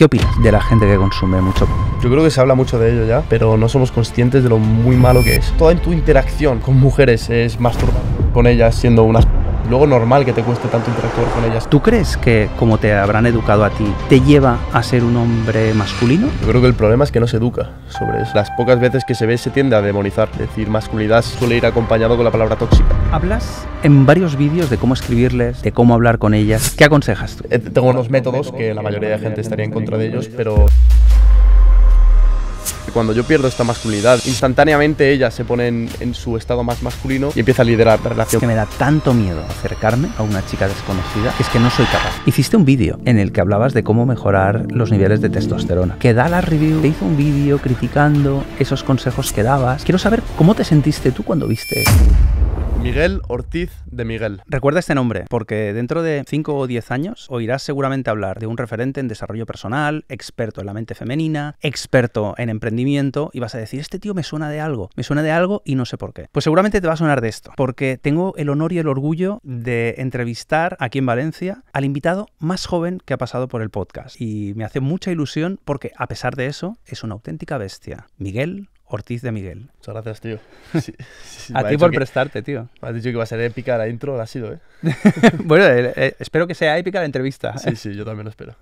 ¿Qué opinas de la gente que consume mucho? Yo creo que se habla mucho de ello ya, pero no somos conscientes de lo muy malo que es. Toda tu interacción con mujeres es masturbar con ellas siendo unas luego normal que te cueste tanto interactuar con ellas. ¿Tú crees que como te habrán educado a ti te lleva a ser un hombre masculino? Yo creo que el problema es que no se educa sobre eso. Las pocas veces que se ve se tiende a demonizar, es decir, masculinidad suele ir acompañado con la palabra tóxica. Hablas en varios vídeos de cómo escribirles, de cómo hablar con ellas. ¿Qué aconsejas tú? Eh, tengo unos métodos que la mayoría de gente estaría en contra de ellos, pero cuando yo pierdo esta masculinidad, instantáneamente ella se pone en, su estado más masculino y empieza a liderar la relación. que me da tanto miedo acercarme a una chica desconocida es que no soy capaz. Hiciste un vídeo en el que hablabas de cómo mejorar los niveles de testosterona. Que da la review, te hizo un vídeo criticando esos consejos que dabas. Quiero saber cómo te sentiste tú cuando viste Miguel Ortiz de Miguel. Recuerda este nombre, porque dentro de 5 o 10 años oirás seguramente hablar de un referente en desarrollo personal, experto en la mente femenina, experto en emprendimiento, y vas a decir, este tío me suena de algo, me suena de algo y no sé por qué. Pues seguramente te va a sonar de esto, porque tengo el honor y el orgullo de entrevistar aquí en Valencia al invitado más joven que ha pasado por el podcast. Y me hace mucha ilusión porque, a pesar de eso, es una auténtica bestia. Miguel Ortiz de Miguel. Muchas gracias, tío. a ti por prestarte, tío. Me has dicho que va a ser épica la intro, la ha sido, ¿eh? bueno, eh, eh, espero que sea épica la entrevista. Sí, sí, yo también lo espero.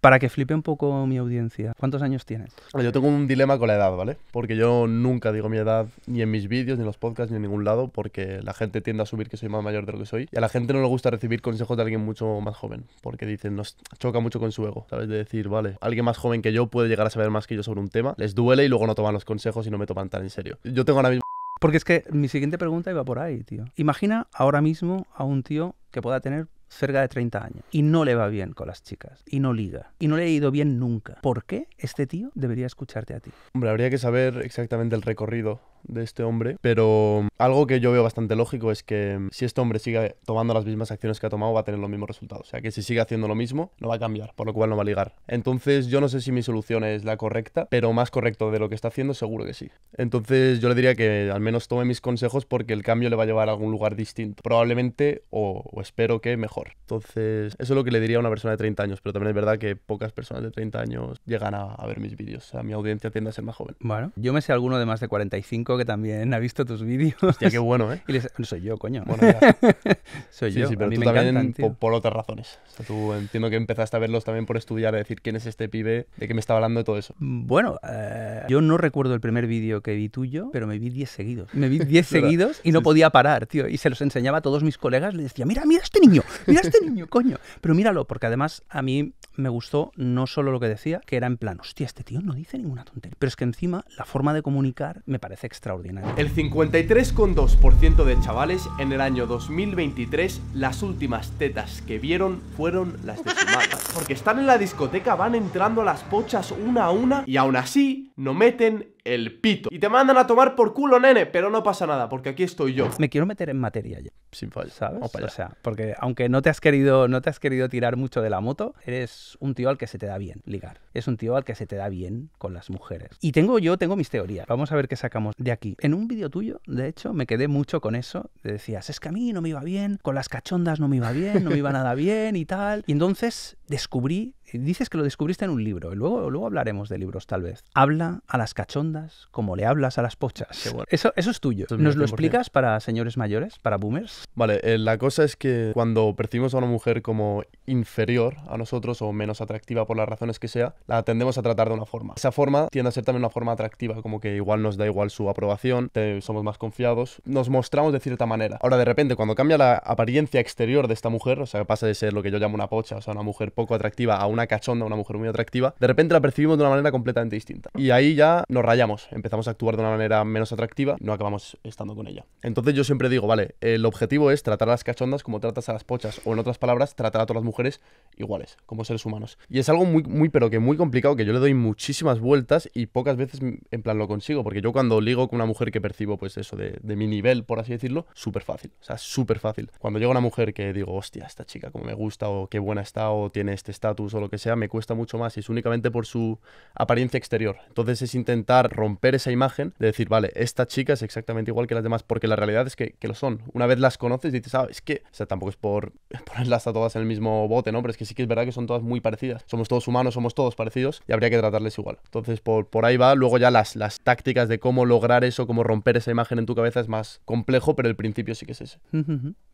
Para que flipe un poco mi audiencia, ¿cuántos años tienes? yo tengo un dilema con la edad, ¿vale? Porque yo nunca digo mi edad ni en mis vídeos, ni en los podcasts, ni en ningún lado, porque la gente tiende a asumir que soy más mayor de lo que soy. Y a la gente no le gusta recibir consejos de alguien mucho más joven, porque dicen, nos choca mucho con su ego, ¿sabes? De decir, vale, alguien más joven que yo puede llegar a saber más que yo sobre un tema, les duele y luego no toman los consejos y no me toman tan en serio. Yo tengo ahora mismo. Porque es que mi siguiente pregunta iba por ahí, tío. Imagina ahora mismo a un tío que pueda tener cerca de 30 años y no le va bien con las chicas y no liga y no le ha ido bien nunca. ¿Por qué este tío debería escucharte a ti? Hombre, habría que saber exactamente el recorrido de este hombre, pero algo que yo veo bastante lógico es que mm, si este hombre sigue tomando las mismas acciones que ha tomado va a tener los mismos resultados, o sea que si sigue haciendo lo mismo no va a cambiar, por lo cual no va a ligar. Entonces yo no sé si mi solución es la correcta, pero más correcto de lo que está haciendo seguro que sí. Entonces yo le diría que al menos tome mis consejos porque el cambio le va a llevar a algún lugar distinto, probablemente o, espero que mejor. Entonces eso es lo que le diría a una persona de 30 años, pero también es verdad que pocas personas de 30 años llegan a, a ver mis vídeos, o sea mi audiencia tiende a ser más joven. Bueno, yo me sé alguno de más de 45 que también ha visto tus vídeos. Hostia, qué bueno, ¿eh? Y soy yo, coño. Bueno, soy yo. Sí, pero a mí me también encantan, por, otras razones. tú entiendo que empezaste a verlos también por estudiar, a decir quién es este pibe, de qué me estaba hablando de todo eso. Mm, bueno, eh, yo no recuerdo el primer vídeo que vi tuyo, pero me vi 10 seguidos. Me vi 10 seguidos y no podía parar, tío. Y se los enseñaba a todos mis colegas, les decía, mira, mira este niño, mira este niño, coño. Pero míralo, porque además a mí me gustó no solo lo que decía, que era en plan, hostia, este tío no dice ninguna tontería. Pero es que encima la forma de comunicar me parece extraordinario. El 53,2% de chavales en el año 2023, las últimas tetas que vieron fueron las de su Porque están en la discoteca, van entrando las pochas una a una y aún así no meten el pito. Y te mandan a tomar por culo, nene, pero no pasa nada, porque aquí estoy yo. Me quiero meter en materia ya. Sin falta, ¿sabes? O sea, porque aunque no te has querido no te has querido tirar mucho de la moto, eres un tío al que se te da bien ligar. Es un tío al que se te da bien con las mujeres. Y tengo yo tengo mis teorías. Vamos a ver qué sacamos de aquí. En un vídeo tuyo, de hecho, me quedé mucho con eso. decías, es que a mí no me iba bien, con las cachondas no me iba bien, no me iba nada bien y tal. Y entonces descubrí dices que lo descubriste en un libro, y luego, luego hablaremos de libros tal vez. Habla a las cachondas como le hablas a las pochas. Eso, eso es tuyo. ¿Nos lo explicas para señores mayores, para boomers? Vale, eh, la cosa es que cuando percibimos a una mujer como inferior a nosotros o menos atractiva por las razones que sea, la tendemos a tratar de una forma. Esa forma tiende a ser también una forma atractiva, como que igual nos da igual su aprobación, somos más confiados, nos mostramos de cierta manera. Ahora, de repente, cuando cambia la apariencia exterior de esta mujer, o sea, pasa de ser lo que yo llamo una pocha, o sea, una mujer poco atractiva a una cachonda, una mujer muy atractiva, de repente la percibimos de una manera completamente distinta. Y ahí ya nos rayamos, empezamos a actuar de una manera menos atractiva, no acabamos estando con ella. Entonces yo siempre digo, vale, el objetivo es tratar a las cachondas como tratas a las pochas, o en otras palabras, tratar a todas las mujeres iguales, como seres humanos. Y es algo muy, muy, pero que muy complicado, que yo le doy muchísimas vueltas y pocas veces en plan lo consigo, porque yo cuando ligo con una mujer que percibo, pues eso, de, mi nivel, por así decirlo, súper fácil, o sea, súper fácil. Cuando llega una mujer que digo, hostia, esta chica como me gusta, o qué buena está, o tiene este estatus, o lo que sea, me cuesta mucho más y es únicamente por su apariencia exterior. Entonces es intentar romper esa imagen de decir, vale, esta chica es exactamente igual que las demás, porque la realidad es que, lo son. Una vez las conoces, dices, ah, es que, sea, tampoco es por ponerlas a todas en el mismo bote, ¿no? Pero es que sí que es verdad que son todas muy parecidas. Somos todos humanos, somos todos parecidos y habría que tratarles igual. Entonces, por, por ahí va. Luego ya las, las tácticas de cómo lograr eso, cómo romper esa imagen en tu cabeza es más complejo, pero el principio sí que es ese.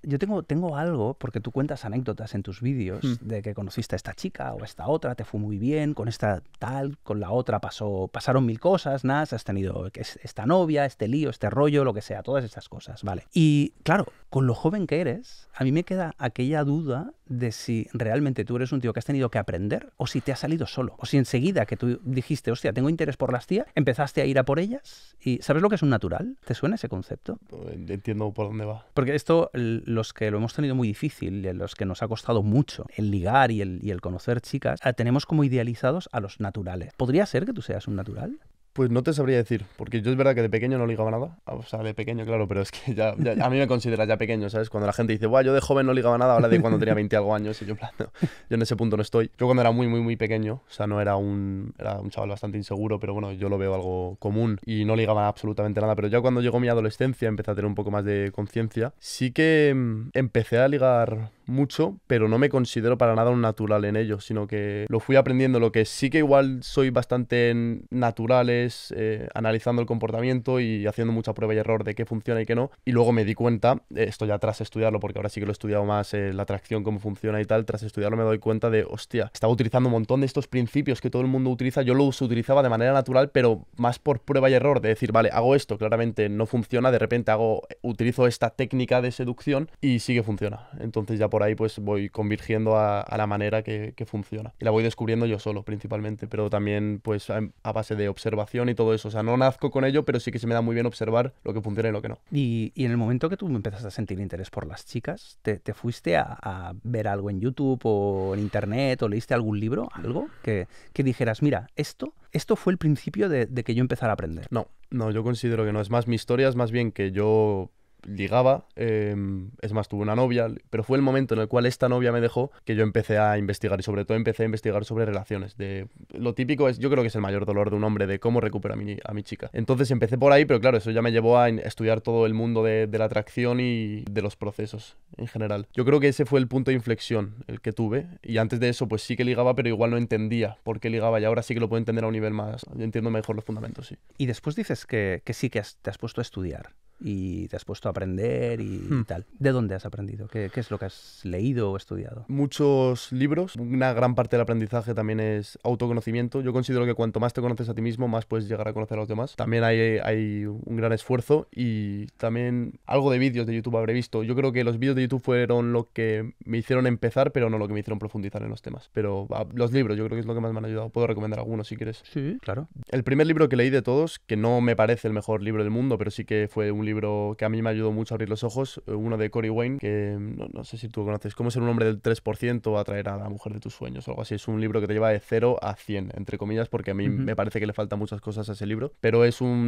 Yo tengo, tengo algo, porque tú cuentas anécdotas en tus vídeos hmm. de que conociste a esta chica o a esta otra, te fue muy bien, con esta tal, con la otra pasó, pasaron mil cosas, nada, has tenido esta novia, este lío, este rollo, lo que sea, todas esas cosas, ¿vale? Y claro, con lo joven que eres, a mí me queda aquella duda de si realmente tú eres un tío que has tenido que aprender o si te has salido solo. O si enseguida que tú dijiste, hostia, tengo interés por las tías, empezaste a ir a por ellas. y ¿Sabes lo que es un natural? ¿Te suena ese concepto? Pues, entiendo por dónde va. Porque esto, los que lo hemos tenido muy difícil, los que nos ha costado mucho el ligar y el, y el conocer chicas, ah, tenemos como idealizados a los naturales. ¿Podría ser que tú seas un natural? Pues no te sabría decir, porque yo es verdad que de pequeño no ligaba nada. O sea, de pequeño, claro, pero es que ya, a mí me consideras ya pequeño, ¿sabes? Cuando la gente dice, guau, yo de joven no ligaba nada, ahora de cuando tenía 20 algo años, y yo en yo en ese punto no estoy. Yo cuando era muy, muy, muy pequeño, o sea, no era un, era un chaval bastante inseguro, pero bueno, yo lo veo algo común y no ligaba absolutamente nada. Pero ya cuando llegó mi adolescencia, empecé a tener un poco más de conciencia. Sí que mm, empecé a ligar mucho, pero no me considero para nada un natural en ello, sino que lo fui aprendiendo. Lo que sí que igual soy bastante natural eh, analizando el comportamiento y haciendo mucha prueba y error de qué funciona y qué no. Y luego me di cuenta, eh, esto ya tras estudiarlo, porque ahora sí que lo he estudiado más, eh, la atracción, cómo funciona y tal, tras estudiarlo me doy cuenta de, hostia, estaba utilizando un montón de estos principios que todo el mundo utiliza, yo los utilizaba de manera natural, pero más por prueba y error, de decir, vale, hago esto, claramente no funciona, de repente hago, utilizo esta técnica de seducción y sí que funciona. Entonces ya por por ahí pues voy convirgiendo a, la manera que, funciona. Y la voy descubriendo yo solo principalmente, pero también pues a, base de observación y todo eso. O sea, no nazco con ello, pero sí que se me da muy bien observar lo que funciona y lo que no. Y, en el momento que tú empezaste a sentir interés por las chicas, ¿te, fuiste a, ver algo en YouTube o en Internet o leíste algún libro, algo que, dijeras, mira, esto, esto fue el principio de, de que yo empezara a aprender? No, no, yo considero que no. Es más, mi historia es más bien que yo ligaba, em, es más, tuve una novia, pero fue el momento en el cual esta novia me dejó que yo empecé a investigar y sobre todo empecé a investigar sobre relaciones. De, lo típico es, yo creo que es el mayor dolor de un hombre, de cómo recupera a mi, chica. Entonces empecé por ahí, pero claro, eso ya me llevó a estudiar todo el mundo de, la atracción y de los procesos en general. Yo creo que ese fue el punto de inflexión, el que tuve. Y antes de eso, pues sí que ligaba, pero igual no entendía por qué ligaba y ahora sí que lo puedo entender a un nivel más, entiendo mejor los fundamentos, sí. Y después dices que, que sí que te has puesto a estudiar y te has puesto a aprender y, hmm. tal. ¿De dónde has aprendido? ¿Qué, es lo que has leído o estudiado? Muchos libros. Una gran parte del aprendizaje también es autoconocimiento. Yo considero que cuanto más te conoces a ti mismo, más puedes llegar a conocer a los demás. También hay, hay un gran esfuerzo y también algo de vídeos de YouTube habré visto. Yo creo que los vídeos de YouTube fueron lo que me hicieron empezar, pero no lo que me hicieron profundizar en los temas. Pero ah, los libros yo creo que es lo que más me han ayudado. Puedo recomendar algunos si quieres. Sí, claro. El primer libro que leí de todos, que no me parece el mejor libro del mundo, pero sí que fue un libro que a mí me ayudó mucho a abrir los ojos, eh, uno de Cory Wayne, que mm, no, sé si tú conoces, cómo ser un hombre del 3% o atraer a la mujer de tus sueños o algo así. Es un libro que te lleva de 0 a 100, entre comillas, porque a mí me parece que le faltan muchas cosas a ese libro, pero es un,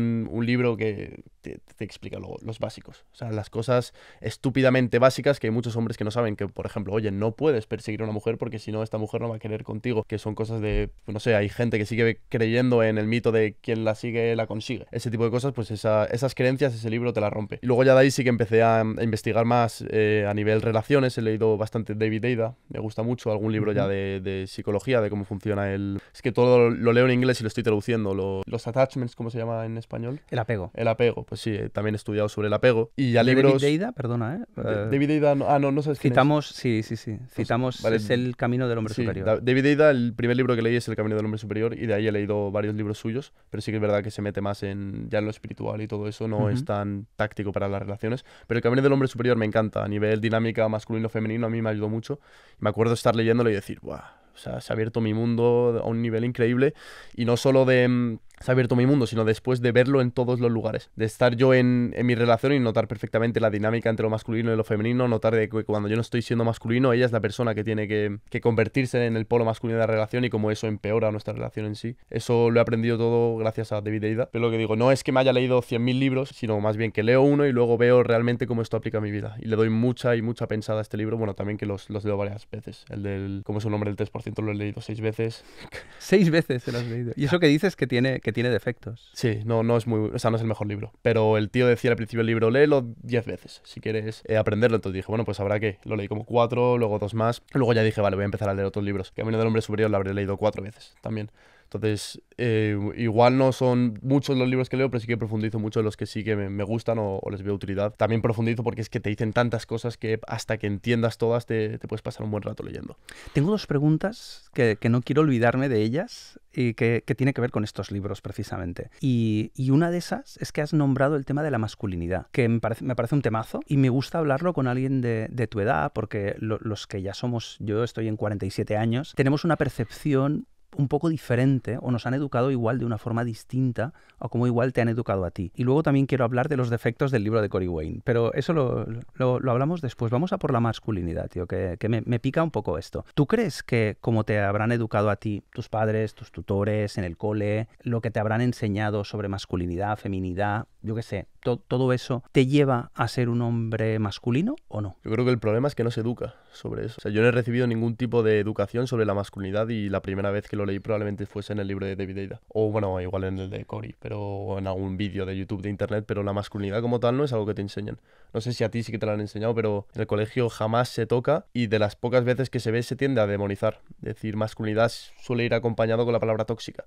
libro que te, explica luego los básicos, o sea, las cosas estúpidamente básicas que hay muchos hombres que no saben, que por ejemplo, oye, no puedes perseguir a una mujer porque si no, esta mujer no va a querer contigo, que son cosas de, no sé, hay gente que sigue creyendo en el mito de quien la sigue la consigue. Ese tipo de cosas, pues esas creencias, ese libro te la rompe. Y luego ya de ahí sí que empecé a, investigar más eh, a nivel relaciones, he leído bastante David Deida, me gusta mucho, algún libro ya de, psicología, de cómo funciona el... Es que todo lo leo en inglés y lo estoy traduciendo, los attachments, ¿cómo se llama en español? El apego. El apego, pues sí, eh, también he estudiado sobre el apego. Y ya libros David Deida, perdona, ¿eh? eh David Deida, no, ah, no, no sabes Citamos, sí, sí, sí, citamos es El Camino del Hombre Superior. David Deida, el primer libro que leí es El Camino del Hombre Superior y de ahí he leído varios libros suyos, pero sí que es verdad que se mete más en ya lo espiritual y todo eso, no es tan táctico para las relaciones. Pero el camino del hombre superior me encanta. A nivel dinámica masculino-femenino a mí me ayudó mucho. Me acuerdo estar leyéndolo y decir, ¡buah! O sea, se ha abierto mi mundo a un nivel increíble. Y no solo de mm, se ha abierto mi mundo, sino después de verlo en todos los lugares. De estar yo en, mi relación y notar perfectamente la dinámica entre lo masculino y lo femenino, notar de que cuando yo no estoy siendo masculino, ella es la persona que tiene que, convertirse en el polo masculino de la relación y cómo eso empeora nuestra relación en sí. Eso lo he aprendido todo gracias a David Eida. Pero lo que digo, no es que me haya leído 100.000 libros, sino más bien que leo uno y luego veo realmente cómo esto aplica a mi vida. Y le doy mucha y mucha pensada a este libro. Bueno, también que los, leo varias veces. El del, ¿Cómo es un nombre del 3%, lo he leído seis veces. seis veces se las he leído. Y eso que dices que tiene que tiene defectos. Sí, no, no es muy, o sea, no es el mejor libro. Pero el tío decía al principio el libro, léelo diez veces si quieres eh, aprenderlo. Entonces dije, bueno, pues habrá que. Lo leí como cuatro, luego dos más. Luego ya dije, vale, voy a empezar a leer otros libros. Camino del Hombre Superior lo habré leído cuatro veces también. Entonces, eh, igual no son muchos los libros que leo, pero sí que profundizo mucho en los que sí que me, gustan o, les veo utilidad. También profundizo porque es que te dicen tantas cosas que hasta que entiendas todas te, puedes pasar un buen rato leyendo. Tengo dos preguntas que, no quiero olvidarme de ellas y que, que, tiene que ver con estos libros precisamente. Y, una de esas es que has nombrado el tema de la masculinidad, que me parece, un temazo y me gusta hablarlo con alguien de, de tu edad, porque los que ya somos, yo estoy en 47 años, tenemos una percepción un poco diferente o nos han educado igual de una forma distinta o como igual te han educado a ti. Y luego también quiero hablar de los defectos del libro de Corey Wayne, pero eso lo, lo, hablamos después. Vamos a por la masculinidad, tío, que, me, me, pica un poco esto. ¿Tú crees que como te habrán educado a ti tus padres, tus tutores, en el cole, lo que te habrán enseñado sobre masculinidad, feminidad, yo qué sé, todo eso te lleva a ser un hombre masculino o no? Yo creo que el problema es que no se educa sobre eso. O sea, yo no he recibido ningún tipo de educación sobre la masculinidad y la primera vez que lo leí probablemente fuese en el libro de David Aida. O bueno, igual en el de Cory, pero en algún vídeo de YouTube de internet, pero la masculinidad como tal no es algo que te enseñan. No sé si a ti sí que te lo han enseñado, pero en el colegio jamás se toca y de las pocas veces que se ve se tiende a demonizar. decir, masculinidad suele ir acompañado con la palabra tóxica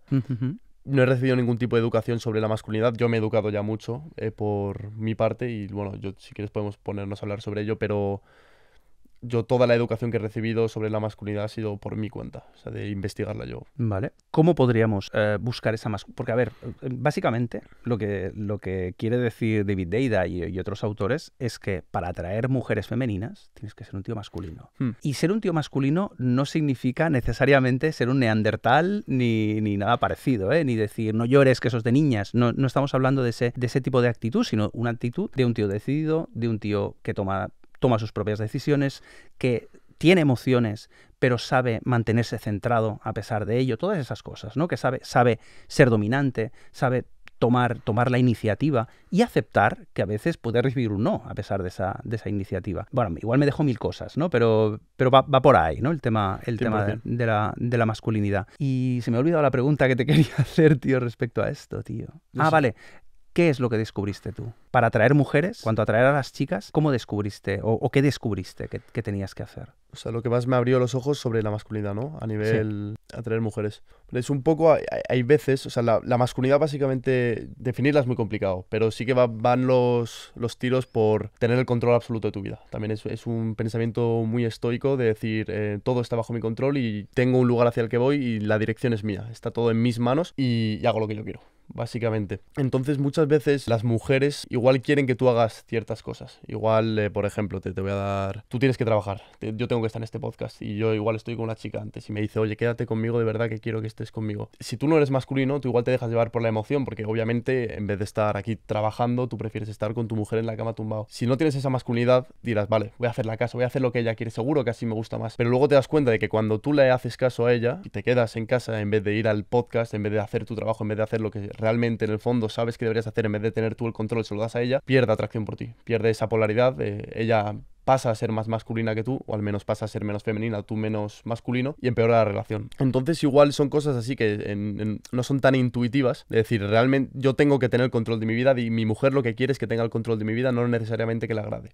no he recibido ningún tipo de educación sobre la masculinidad. Yo me he educado ya mucho eh, por mi parte y bueno, yo, si quieres podemos ponernos a hablar sobre ello, pero yo toda la educación que he recibido sobre la masculinidad ha sido por mi cuenta, o sea, de investigarla yo. Vale. ¿Cómo podríamos eh, buscar esa masculinidad? Porque, a ver, básicamente lo que, lo que quiere decir David Deida y, otros autores es que para atraer mujeres femeninas tienes que ser un tío masculino. Hmm. Y ser un tío masculino no significa necesariamente ser un neandertal ni, ni nada parecido, ¿eh? ni decir no llores que sos de niñas. No, estamos hablando de ese, de ese tipo de actitud, sino una actitud de un tío decidido, de un tío que toma toma sus propias decisiones, que tiene emociones, pero sabe mantenerse centrado a pesar de ello, todas esas cosas, ¿no? Que sabe, sabe ser dominante, sabe tomar, tomar la iniciativa y aceptar que a veces puede recibir un no a pesar de esa, de esa iniciativa. Bueno, igual me dejo mil cosas, ¿no? Pero, pero va, por ahí, ¿no? El tema, el tema de, la, masculinidad. Y se me ha olvidado la pregunta que te quería hacer, tío, respecto a esto, tío. ah, vale. ¿Qué es lo que descubriste tú? Para atraer mujeres, cuanto atraer a las chicas, ¿cómo descubriste o, qué descubriste que, tenías que hacer? O sea, lo que más me abrió los ojos sobre la masculinidad, ¿no? A nivel atraer mujeres. Es un poco, hay, veces, o sea, la, masculinidad básicamente, definirla es muy complicado, pero sí que van los, los tiros por tener el control absoluto de tu vida. También es, un pensamiento muy estoico de decir, eh, todo está bajo mi control y tengo un lugar hacia el que voy y la dirección es mía, está todo en mis manos y hago lo que yo quiero básicamente. Entonces muchas veces las mujeres igual quieren que tú hagas ciertas cosas. Igual, eh, por ejemplo, te, te, voy a dar... Tú tienes que trabajar, yo tengo que estar en este podcast y yo igual estoy con una chica antes y me dice, oye, quédate conmigo, de verdad que quiero que estés conmigo. Si tú no eres masculino, tú igual te dejas llevar por la emoción, porque obviamente en vez de estar aquí trabajando, tú prefieres estar con tu mujer en la cama tumbado. Si no tienes esa masculinidad, dirás, vale, voy a hacer la casa, voy a hacer lo que ella quiere, seguro que así me gusta más. Pero luego te das cuenta de que cuando tú le haces caso a ella y te quedas en casa en vez de ir al podcast, en vez de hacer tu trabajo, en vez de hacer lo que realmente en el fondo sabes que deberías hacer en vez de tener tú el control, se lo das a ella, pierde atracción por ti, pierde esa polaridad, ella pasa a ser más masculina que tú, o al menos pasa a ser menos femenina, tú menos masculino, y empeora la relación. Entonces igual son cosas así que no son tan intuitivas, es decir, realmente yo tengo que tener el control de mi vida y mi mujer lo que quiere es que tenga el control de mi vida, no necesariamente que le agrade.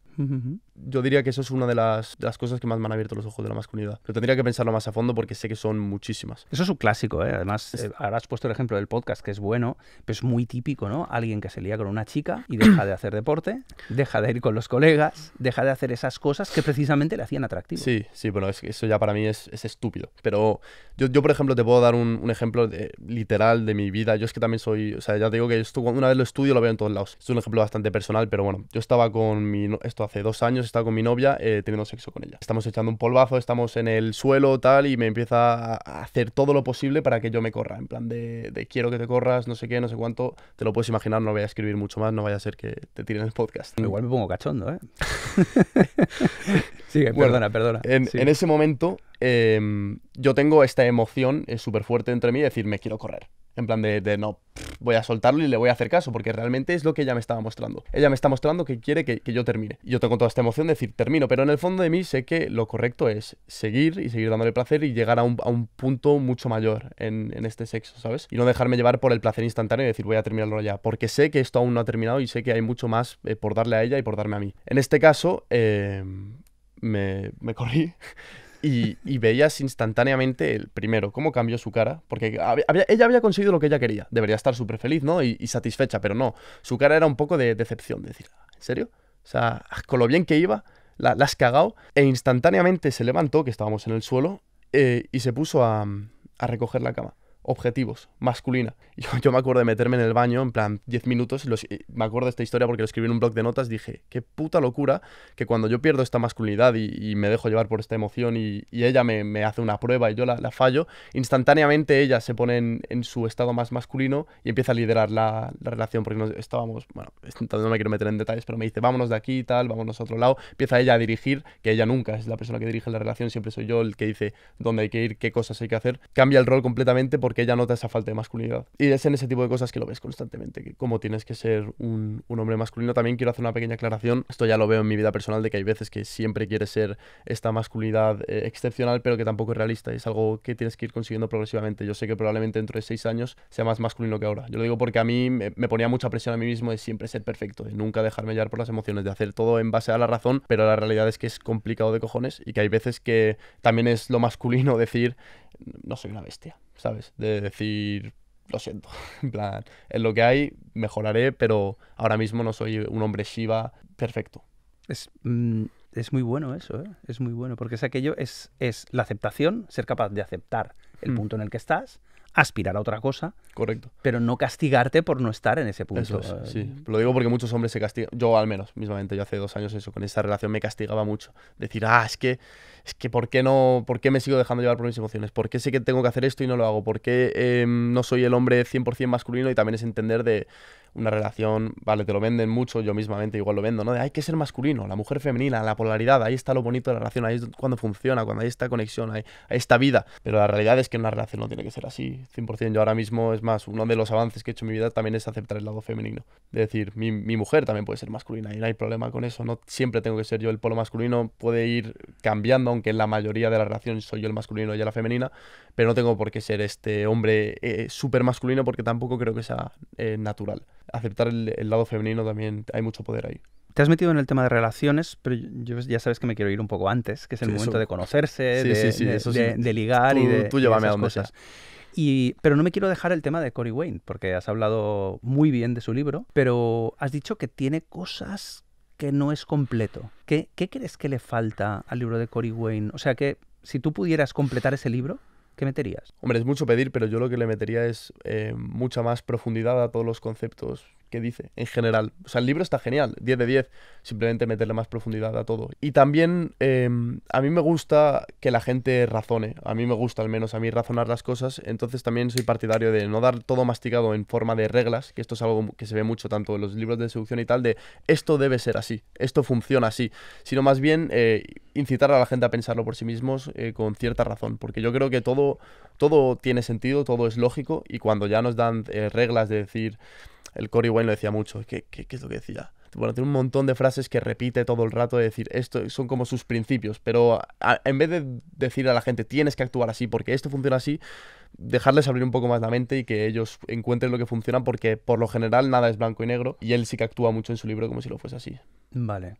Yo diría que eso es una de las, cosas que más me han abierto los ojos de la masculinidad, pero tendría que pensarlo más a fondo porque sé que son muchísimas. Eso es un clásico, ¿eh? además habrás eh, ahora has puesto el ejemplo del podcast que es bueno, pero es muy típico, ¿no? Alguien que se lía con una chica y deja de hacer deporte, deja de ir con los colegas, deja de hacer esas cosas que precisamente le hacían atractivo. Sí, sí, bueno, eso ya para mí es, es estúpido. Pero yo, yo, por ejemplo, te puedo dar un, ejemplo literal de mi vida. Yo es que también soy, o sea, ya te digo que esto, una vez lo estudio, lo veo en todos lados. es un ejemplo bastante personal, pero bueno, yo estaba con mi, esto hace dos años, estaba con mi novia eh, teniendo sexo con ella. Estamos echando un polvazo, estamos en el suelo, tal, y me empieza a hacer todo lo posible para que yo me corra. En plan de, de quiero que te corras, no sé qué, no sé cuánto. Te lo puedes imaginar, no voy a escribir mucho más, no vaya a ser que te tiren el podcast. Igual me pongo cachondo, ¿eh? Sigue, perdona, perdona. En, ese momento em, yo tengo esta emoción eh, súper fuerte entre mí de decir, me quiero correr. En plan de, no, voy a soltarlo y le voy a hacer caso, porque realmente es lo que ella me estaba mostrando. Ella me está mostrando que quiere que, yo termine. Yo tengo toda esta emoción de decir, termino, pero en el fondo de mí sé que lo correcto es seguir y seguir dándole placer y llegar a un, punto mucho mayor en, este sexo, ¿sabes? Y no dejarme llevar por el placer instantáneo y decir, voy a terminarlo ya, porque sé que esto aún no ha terminado y sé que hay mucho más eh, por darle a ella y por darme a mí. En este caso, eh, me, me corrí. Y, veías instantáneamente, el primero, cómo cambió su cara, porque había, ella había conseguido lo que ella quería, debería estar súper feliz, ¿no? Y, satisfecha, pero no, su cara era un poco de decepción, de decir, ah, ¿en serio? O sea, con lo bien que iba, la, la has cagado, e instantáneamente se levantó, que estábamos en el suelo, eh, y se puso a, a recoger la cama objetivos, masculina. Yo, me acuerdo de meterme en el baño, en plan, 10 minutos, me acuerdo de esta historia porque lo escribí en un blog de notas, dije, qué puta locura que cuando yo pierdo esta masculinidad y, me dejo llevar por esta emoción y, ella me, hace una prueba y yo la, fallo, instantáneamente ella se pone en, su estado más masculino y empieza a liderar la, relación porque estábamos, bueno, no me quiero meter en detalles, pero me dice, vámonos de aquí y tal, vámonos a otro lado, empieza ella a dirigir, que ella nunca es la persona que dirige la relación, siempre soy yo el que dice dónde hay que ir, qué cosas hay que hacer, cambia el rol completamente porque que ella nota esa falta de masculinidad. Y es en ese tipo de cosas que lo ves constantemente, que como tienes que ser un, hombre masculino. También quiero hacer una pequeña aclaración, esto ya lo veo en mi vida personal, de que hay veces que siempre quieres ser esta masculinidad eh, excepcional, pero que tampoco es realista, es algo que tienes que ir consiguiendo progresivamente. Yo sé que probablemente dentro de seis años sea más masculino que ahora. Yo lo digo porque a mí me, me ponía mucha presión a mí mismo de siempre ser perfecto, de nunca dejarme llevar por las emociones, de hacer todo en base a la razón, pero la realidad es que es complicado de cojones y que hay veces que también es lo masculino decir, no soy una bestia. ¿sabes? De decir, lo siento, en plan, en lo que hay mejoraré, pero ahora mismo no soy un hombre Shiva perfecto. Es, mm, es muy bueno eso, ¿eh? es muy bueno, porque es aquello, es, la aceptación, ser capaz de aceptar el hmm. punto en el que estás aspirar a otra cosa. Correcto. Pero no castigarte por no estar en ese punto. Eso sí. Eh, lo digo porque muchos hombres se castigan. Yo al menos, mismamente, yo hace dos años eso, con esa relación me castigaba mucho. Decir, ah, es que, es que ¿por qué no, por qué me sigo dejando llevar por mis emociones? ¿Por qué sé que tengo que hacer esto y no lo hago? ¿Por qué em, no soy el hombre 100% masculino? Y también es entender de una relación, vale, te lo venden mucho, yo mismamente igual lo vendo, ¿no? De hay que ser masculino, la mujer femenina, la polaridad, ahí está lo bonito de la relación, ahí es cuando funciona, cuando hay esta conexión, hay esta vida. Pero la realidad es que una relación no tiene que ser así 100%. Yo ahora mismo es más, uno de los avances que he hecho en mi vida también es aceptar el lado femenino. Es decir, mi, mujer también puede ser masculina y no hay problema con eso. No siempre tengo que ser yo el polo masculino, puede ir cambiando, aunque en la mayoría de las relaciones soy yo el masculino y ella la femenina, pero no tengo por qué ser este hombre eh, súper masculino porque tampoco creo que sea eh, natural. Aceptar el, lado femenino también hay mucho poder ahí. Te has metido en el tema de relaciones, pero yo ya sabes que me quiero ir un poco antes, que es el momento de conocerse, de, ligar y de. Tú llévame a donde pero no me quiero dejar el tema de Cory Wayne, porque has hablado muy bien de su libro, pero has dicho que tiene cosas que no es completo. ¿Qué, qué crees que le falta al libro de Cory Wayne? O sea, que si tú pudieras completar ese libro, ¿Qué meterías? Hombre, es mucho pedir, pero yo lo que le metería es eh, mucha más profundidad a todos los conceptos que dice en general. O sea, el libro está genial, 10 de 10, simplemente meterle más profundidad a todo. Y también em, a mí me gusta que la gente razone, a mí me gusta al menos a mí razonar las cosas, entonces también soy partidario de no dar todo masticado en forma de reglas, que esto es algo que se ve mucho tanto en los libros de seducción y tal, de esto debe ser así, esto funciona así, sino más bien eh, incitar a la gente a pensarlo por sí mismos eh, con cierta razón, porque yo creo que todo, todo tiene sentido, todo es lógico y cuando ya nos dan eh, reglas de decir el Cory Wayne lo decía mucho. ¿Qué, qué, es lo que decía? Bueno, tiene un montón de frases que repite todo el rato de decir, esto son como sus principios, pero en vez de decir a la gente, tienes que actuar así porque esto funciona así, dejarles abrir un poco más la mente y que ellos encuentren lo que funciona porque por lo general nada es blanco y negro y él sí que actúa mucho en su libro como si lo fuese así. Vale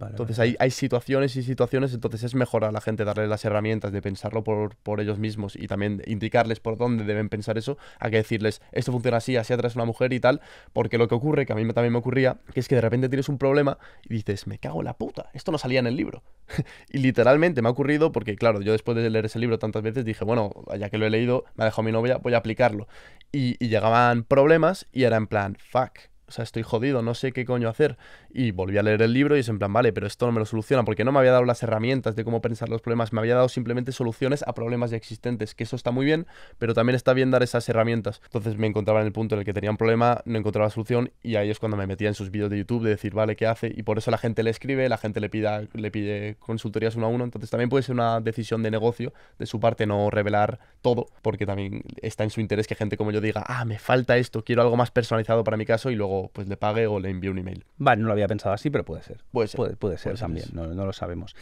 entonces Hay, situaciones y situaciones, entonces es mejor a la gente darle las herramientas de pensarlo por, por, ellos mismos y también indicarles por dónde deben pensar eso, a que decirles, esto funciona así, así atrás una mujer y tal, porque lo que ocurre, que a mí también me ocurría, que es que de repente tienes un problema y dices, me cago en la puta, esto no salía en el libro. y literalmente me ha ocurrido porque, claro, yo después de leer ese libro tantas veces dije, bueno, ya que lo he leído, me ha dejado mi novia, voy a aplicarlo. y, y llegaban problemas y era en plan, fuck o sea, estoy jodido, no sé qué coño hacer. Y volví a leer el libro y es en plan, vale, pero esto no me lo soluciona porque no me había dado las herramientas de cómo pensar los problemas, me había dado simplemente soluciones a problemas ya existentes, que eso está muy bien, pero también está bien dar esas herramientas. Entonces me encontraba en el punto en el que tenía un problema, no encontraba solución y ahí es cuando me metía en sus vídeos de YouTube de decir, vale, ¿qué hace? Y por eso la gente le escribe, la gente le, pida, le pide consultorías uno a uno, entonces también puede ser una decisión de negocio de su parte no revelar todo, porque también está en su interés que gente como yo diga, ah, me falta esto, quiero algo más personalizado para mi caso y luego pues le pague o le envíe un email. Vale, no lo había pensado así, pero puede ser. Puede ser. Puede, ser también, no, lo sabemos.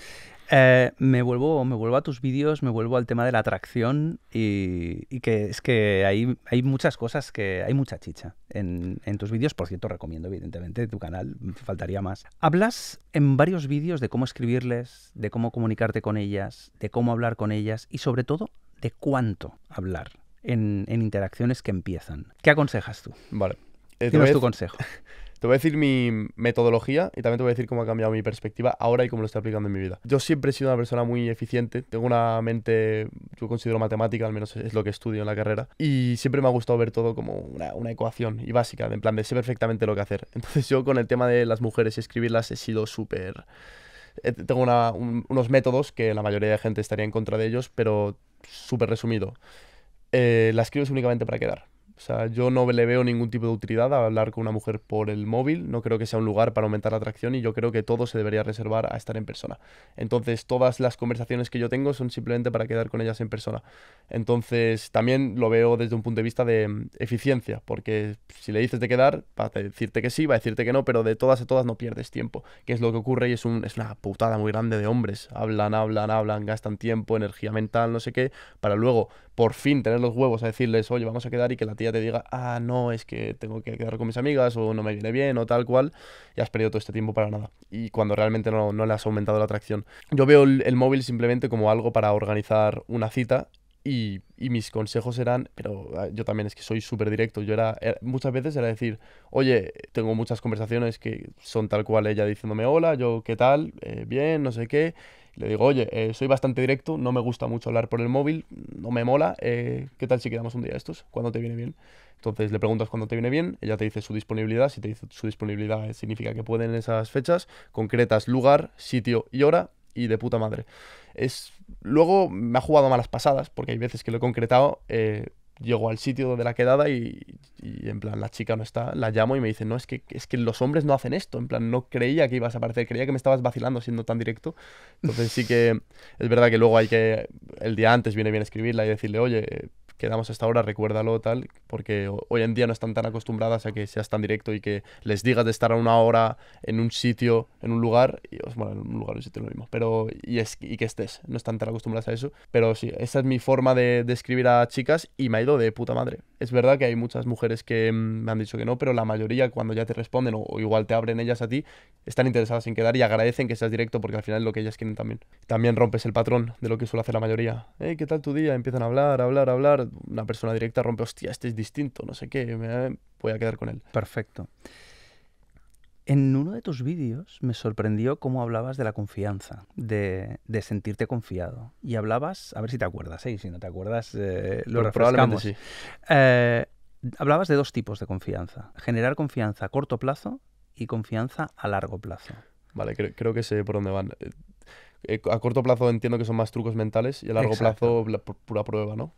Eh, me, vuelvo, me vuelvo a tus vídeos, me vuelvo al tema de la atracción y, que es que hay, hay muchas cosas que hay mucha chicha en, tus vídeos. Por cierto, recomiendo evidentemente tu canal, faltaría más. Hablas en varios vídeos de cómo escribirles, de cómo comunicarte con ellas, de cómo hablar con ellas y sobre todo de cuánto hablar en interacciones que empiezan. ¿Qué aconsejas tú? Vale. Eh, tu consejo. Te voy a decir mi metodología y también te voy a decir cómo ha cambiado mi perspectiva ahora y cómo lo estoy aplicando en mi vida. Yo siempre he sido una persona muy eficiente, tengo una mente, yo considero matemática, al menos es lo que estudio en la carrera, y siempre me ha gustado ver todo como una, una ecuación y básica, en plan de sé perfectamente lo que hacer. Entonces yo con el tema de las mujeres y escribirlas he sido súper... Tengo unos métodos que la mayoría de gente estaría en contra de ellos, pero súper resumido. Eh, la escribes únicamente para quedar o sea, yo no le veo ningún tipo de utilidad a hablar con una mujer por el móvil, no creo que sea un lugar para aumentar la atracción y yo creo que todo se debería reservar a estar en persona. Entonces, todas las conversaciones que yo tengo son simplemente para quedar con ellas en persona. Entonces, también lo veo desde un punto de vista de mm, eficiencia, porque si le dices de quedar, va a decirte que sí, va a decirte que no, pero de todas a todas no pierdes tiempo, que es lo que ocurre y es, es una putada muy grande de hombres. Hablan, hablan, hablan, gastan tiempo, energía mental, no sé qué, para luego por fin tener los huevos a decirles, oye, vamos a quedar y que la tía te diga, ah, no, es que tengo que quedar con mis amigas o no me viene bien o tal cual, y has perdido todo este tiempo para nada. Y cuando realmente no, no le has aumentado la atracción. Yo veo el móvil simplemente como algo para organizar una cita y, mis consejos eran, pero ah, yo también es que soy súper directo, yo era, er, muchas veces era decir, oye, tengo muchas conversaciones que son tal cual ella diciéndome hola, yo qué tal, eh, bien, no sé qué, le digo, oye, eh, soy bastante directo, no me gusta mucho hablar por el móvil, no me mola, eh, ¿qué tal si quedamos un día estos? ¿Cuándo te viene bien? Entonces le preguntas cuándo te viene bien, ella te dice su disponibilidad, si te dice su disponibilidad significa que pueden en esas fechas, concretas lugar, sitio y hora, y de puta madre. Es, luego me ha jugado malas pasadas, porque hay veces que lo he concretado. Eh, llego al sitio de la quedada y, en plan la chica no está, la llamo y me dice, no, es que, es que los hombres no hacen esto, en plan no creía que ibas a aparecer, creía que me estabas vacilando siendo tan directo. Entonces sí que es verdad que luego hay que, el día antes viene bien escribirla y decirle, oye, quedamos hasta ahora, recuérdalo tal, porque hoy en día no están tan acostumbradas a que seas tan directo y que les digas de estar a una hora en un sitio, en un lugar, y, pues, bueno, en un lugar, un sitio lo mismo, pero y, es, que estés, no están tan acostumbradas a eso, pero sí, esa es mi forma de, de a chicas y me ha ido de puta madre. Es verdad que hay muchas mujeres que mm, me han dicho que no, pero la mayoría cuando ya te responden o, igual te abren ellas a ti, están interesadas en quedar y agradecen que seas directo porque al final es lo que ellas quieren también. También rompes el patrón de lo que suele hacer la mayoría. Eh, ¿qué tal tu día? Empiezan a hablar, a hablar, a hablar. Una persona directa rompe, hostia, este es distinto, no sé qué, me eh, voy a quedar con él. Perfecto. En uno de tus vídeos me sorprendió cómo hablabas de la confianza, de, sentirte confiado. Y hablabas, a ver si te acuerdas, ¿eh? si no te acuerdas, eh, lo Sí. Eh, hablabas de dos tipos de confianza: generar confianza a corto plazo y confianza a largo plazo. Vale, creo, que sé por dónde van. a corto plazo entiendo que son más trucos mentales y a largo plazo pura prueba, ¿no?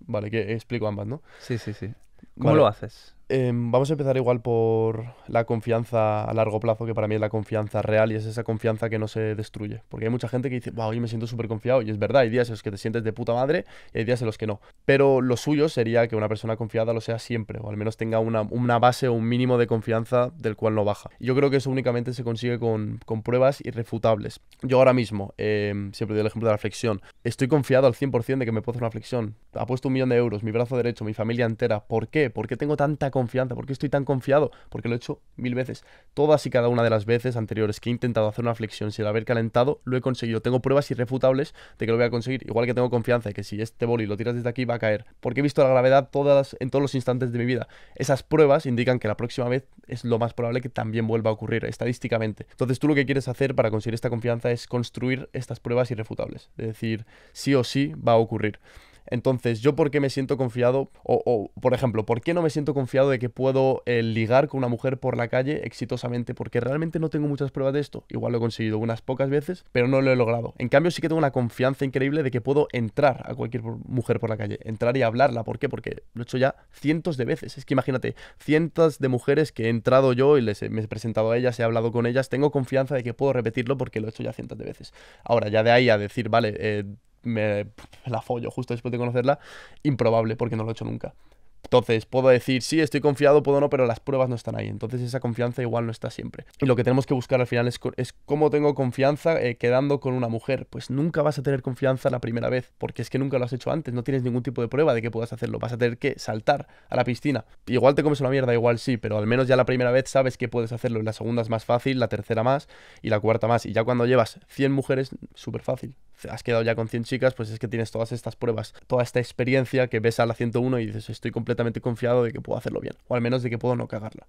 Vale, que explico ambas, ¿no? Sí, sí, sí. ¿Cómo lo haces? Em, vamos a empezar igual por la confianza a largo plazo, que para mí es la confianza real y es esa confianza que no se destruye. Porque hay mucha gente que dice, wow, yo me siento súper confiado. Y es verdad, hay días en los que te sientes de puta madre y hay días en los que no. Pero lo suyo sería que una persona confiada lo sea siempre, o al menos tenga una, base o un mínimo de confianza del cual no baja. yo creo que eso únicamente se consigue con, con pruebas irrefutables. Yo ahora mismo, em, siempre doy el ejemplo de la flexión, estoy confiado al 100% de que me puedo hacer una flexión. puesto un millón de euros, mi brazo derecho, mi familia entera. ¿Por qué? ¿Por qué tengo tanta confianza? confianza? ¿Por qué estoy tan confiado? Porque lo he hecho mil veces. Todas y cada una de las veces anteriores que he intentado hacer una flexión sin haber calentado, lo he conseguido. Tengo pruebas irrefutables de que lo voy a conseguir. Igual que tengo confianza de que si este boli lo tiras desde aquí va a caer. Porque he visto la gravedad todas, en todos los instantes de mi vida. Esas pruebas indican que la próxima vez es lo más probable que también vuelva a ocurrir estadísticamente. Entonces tú lo que quieres hacer para conseguir esta confianza es construir estas pruebas irrefutables. Es decir, sí o sí va a ocurrir. Entonces, ¿yo por qué me siento confiado? O, por ejemplo, ¿por qué no me siento confiado de que puedo eh, ligar con una mujer por la calle exitosamente? Porque realmente no tengo muchas pruebas de esto. Igual lo he conseguido unas pocas veces, pero no lo he logrado. En cambio, sí que tengo una confianza increíble de que puedo entrar a cualquier mujer por la calle. Entrar y hablarla. ¿Por qué? Porque lo he hecho ya cientos de veces. Es que imagínate, cientos de mujeres que he entrado yo y les me he presentado a ellas, he hablado con ellas. Tengo confianza de que puedo repetirlo porque lo he hecho ya cientos de veces. Ahora, ya de ahí a decir, vale, eh, me la follo justo después de conocerla, improbable porque no lo he hecho nunca. Entonces, puedo decir, sí, estoy confiado, puedo no, pero las pruebas no están ahí. Entonces, esa confianza igual no está siempre. Y lo que tenemos que buscar al final es, cómo tengo confianza eh, quedando con una mujer. Pues nunca vas a tener confianza la primera vez, porque es que nunca lo has hecho antes, no tienes ningún tipo de prueba de que puedas hacerlo. Vas a tener que saltar a la piscina. Igual te comes una mierda, igual sí, pero al menos ya la primera vez sabes que puedes hacerlo. La segunda es más fácil, la tercera más y la cuarta más. Y ya cuando llevas 100 mujeres, súper fácil has quedado ya con 100 chicas, pues es que tienes todas estas pruebas, toda esta experiencia que ves a la 101 y dices, estoy completamente confiado de que puedo hacerlo bien, o al menos de que puedo no cagarla.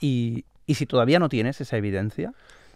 y, si todavía no tienes esa evidencia,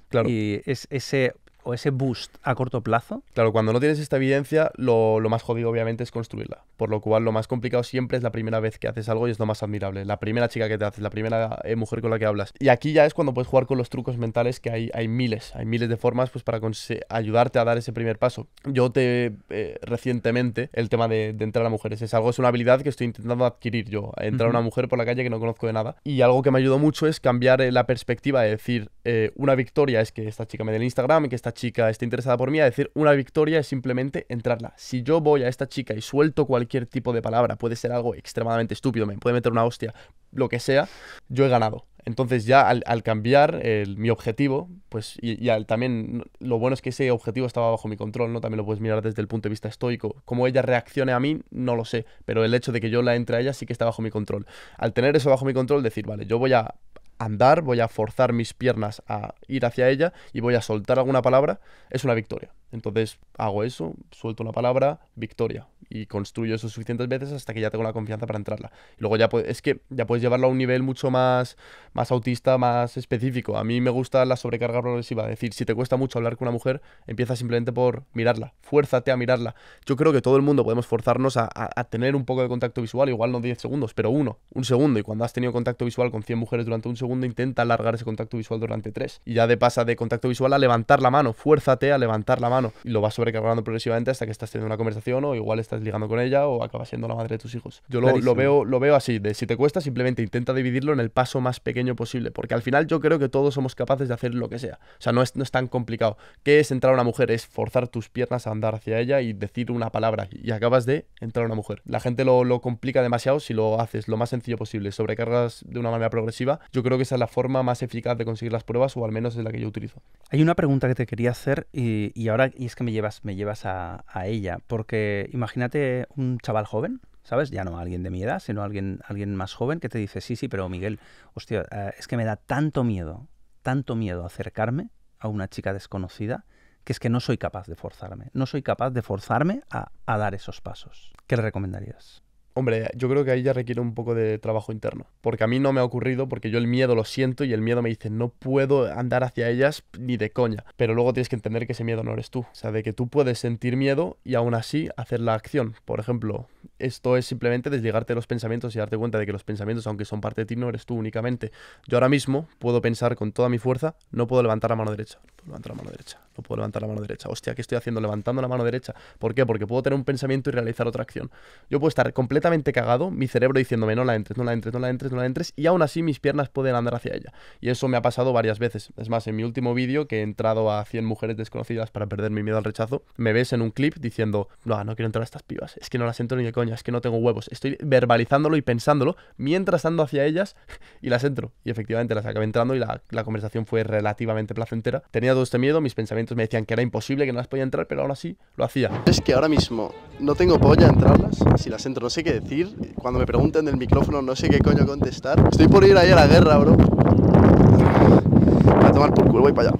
Claro. Y es, ese, o ese boost a corto plazo? Claro, cuando no tienes esta evidencia, lo, más jodido obviamente es construirla. Por lo cual, lo más complicado siempre es la primera vez que haces algo y es lo más admirable. La primera chica que te haces, la primera eh, mujer con la que hablas. Y aquí ya es cuando puedes jugar con los trucos mentales que hay, hay miles. Hay miles de formas pues, para ayudarte a dar ese primer paso. Yo te eh, recientemente, el tema de, entrar a mujeres es algo, es una habilidad que estoy intentando adquirir yo. Entrar a una mujer por la calle que no conozco de nada. Y algo que me ayudó mucho es cambiar eh, la perspectiva de decir, una victoria es que esta chica me dé el Instagram y que esta chica esté interesada por mí, a decir una victoria es simplemente entrarla. Si yo voy a esta chica y suelto cualquier tipo de palabra, puede ser algo extremadamente estúpido, me puede meter una hostia, lo que sea, yo he ganado. Entonces ya al, cambiar mi objetivo, pues y, también lo bueno es que ese objetivo estaba bajo mi control, ¿no? También lo puedes mirar desde el punto de vista estoico. Cómo ella reaccione a mí, no lo sé, pero el hecho de que yo la entre a ella sí que está bajo mi control. Al tener eso bajo mi control, decir, vale, yo voy a andar, voy a forzar mis piernas a ir hacia ella y voy a soltar alguna palabra, es una victoria. Entonces hago eso, suelto la palabra, victoria. Y construyo eso suficientes veces hasta que ya tengo la confianza para entrarla. Y luego ya es que ya puedes llevarlo a un nivel mucho más, más autista, más específico. A mí me gusta la sobrecarga progresiva. Es decir, si te cuesta mucho hablar con una mujer, empieza simplemente por mirarla. Fuérzate a mirarla. Yo creo que todo el mundo podemos forzarnos a, tener un poco de contacto visual, igual no 10 segundos, pero uno, un segundo. Y cuando has tenido contacto visual con 100 mujeres durante un segundo, intenta alargar ese contacto visual durante 3. Y ya de pasa de contacto visual a levantar la mano. Fuérzate a levantar la mano y lo vas sobrecargando progresivamente hasta que estás teniendo una conversación o igual estás ligando con ella o acabas siendo la madre de tus hijos. Yo lo, veo, lo veo así, de si te cuesta, simplemente intenta dividirlo en el paso más pequeño posible, porque al final yo creo que todos somos capaces de hacer lo que sea. O sea, no es, no es tan complicado. ¿Qué es entrar a una mujer? Es forzar tus piernas a andar hacia ella y decir una palabra y acabas de entrar a una mujer. La gente lo, complica demasiado si lo haces lo más sencillo posible, sobrecargas de una manera progresiva. Yo creo que esa es la forma más eficaz de conseguir las pruebas o al menos es la que yo utilizo. Hay una pregunta que te quería hacer y ahora y es que me llevas, me llevas a, ella, porque imagínate un chaval joven, ¿sabes? Ya no alguien de mi edad, sino alguien, alguien más joven que te dice, sí, sí, pero Miguel, hostia, eh, es que me da tanto miedo, tanto miedo acercarme a una chica desconocida, que es que no soy capaz de forzarme, no soy capaz de forzarme a, a dar esos pasos. ¿Qué le recomendarías? Hombre, yo creo que ahí ya requiere un poco de trabajo interno, porque a mí no me ha ocurrido, porque yo el miedo lo siento y el miedo me dice, no puedo andar hacia ellas ni de coña, pero luego tienes que entender que ese miedo no eres tú, o sea, de que tú puedes sentir miedo y aún así hacer la acción. Por ejemplo, esto es simplemente desligarte de los pensamientos y darte cuenta de que los pensamientos, aunque son parte de ti, no eres tú únicamente. Yo ahora mismo puedo pensar con toda mi fuerza, no puedo levantar la mano derecha, no puedo levantar la mano derecha, no puedo levantar la mano derecha. Hostia, ¿qué estoy haciendo? Levantando la mano derecha. ¿Por qué? Porque puedo tener un pensamiento y realizar otra acción. Yo puedo estar completamente cagado, mi cerebro diciéndome no la entres, no la entres, no la entres, no la entres, y aún así mis piernas pueden andar hacia ella. Y eso me ha pasado varias veces. Es más, en mi último vídeo, que he entrado a 100 mujeres desconocidas para perder mi miedo al rechazo, me ves en un clip diciendo, no, no quiero entrar a estas pibas, es que no las entro ni de coña, es que no tengo huevos. Estoy verbalizándolo y pensándolo mientras ando hacia ellas y las entro. Y efectivamente las acabo entrando y la, conversación fue relativamente placentera. Tenía todo este miedo, mis pensamientos me decían que era imposible, que no las podía entrar, pero aún así lo hacía. Es que ahora mismo no tengo polla a entrarlas, si las entro no sé qué decir. Cuando me pregunten del micrófono no sé qué coño contestar. Estoy por ir ahí a la guerra, bro. A tomar por culo, voy para allá.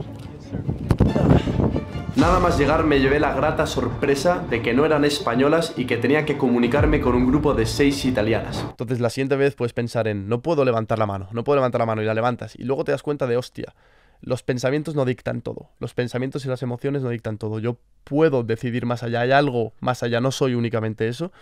Nada más llegar me llevé la grata sorpresa de que no eran españolas y que tenía que comunicarme con un grupo de seis italianas. Entonces la siguiente vez puedes pensar en, no puedo levantar la mano, no puedo levantar la mano y la levantas. Y luego te das cuenta de, hostia, los pensamientos no dictan todo. Los pensamientos y las emociones no dictan todo. Yo puedo decidir más allá, hay algo más allá, no soy únicamente eso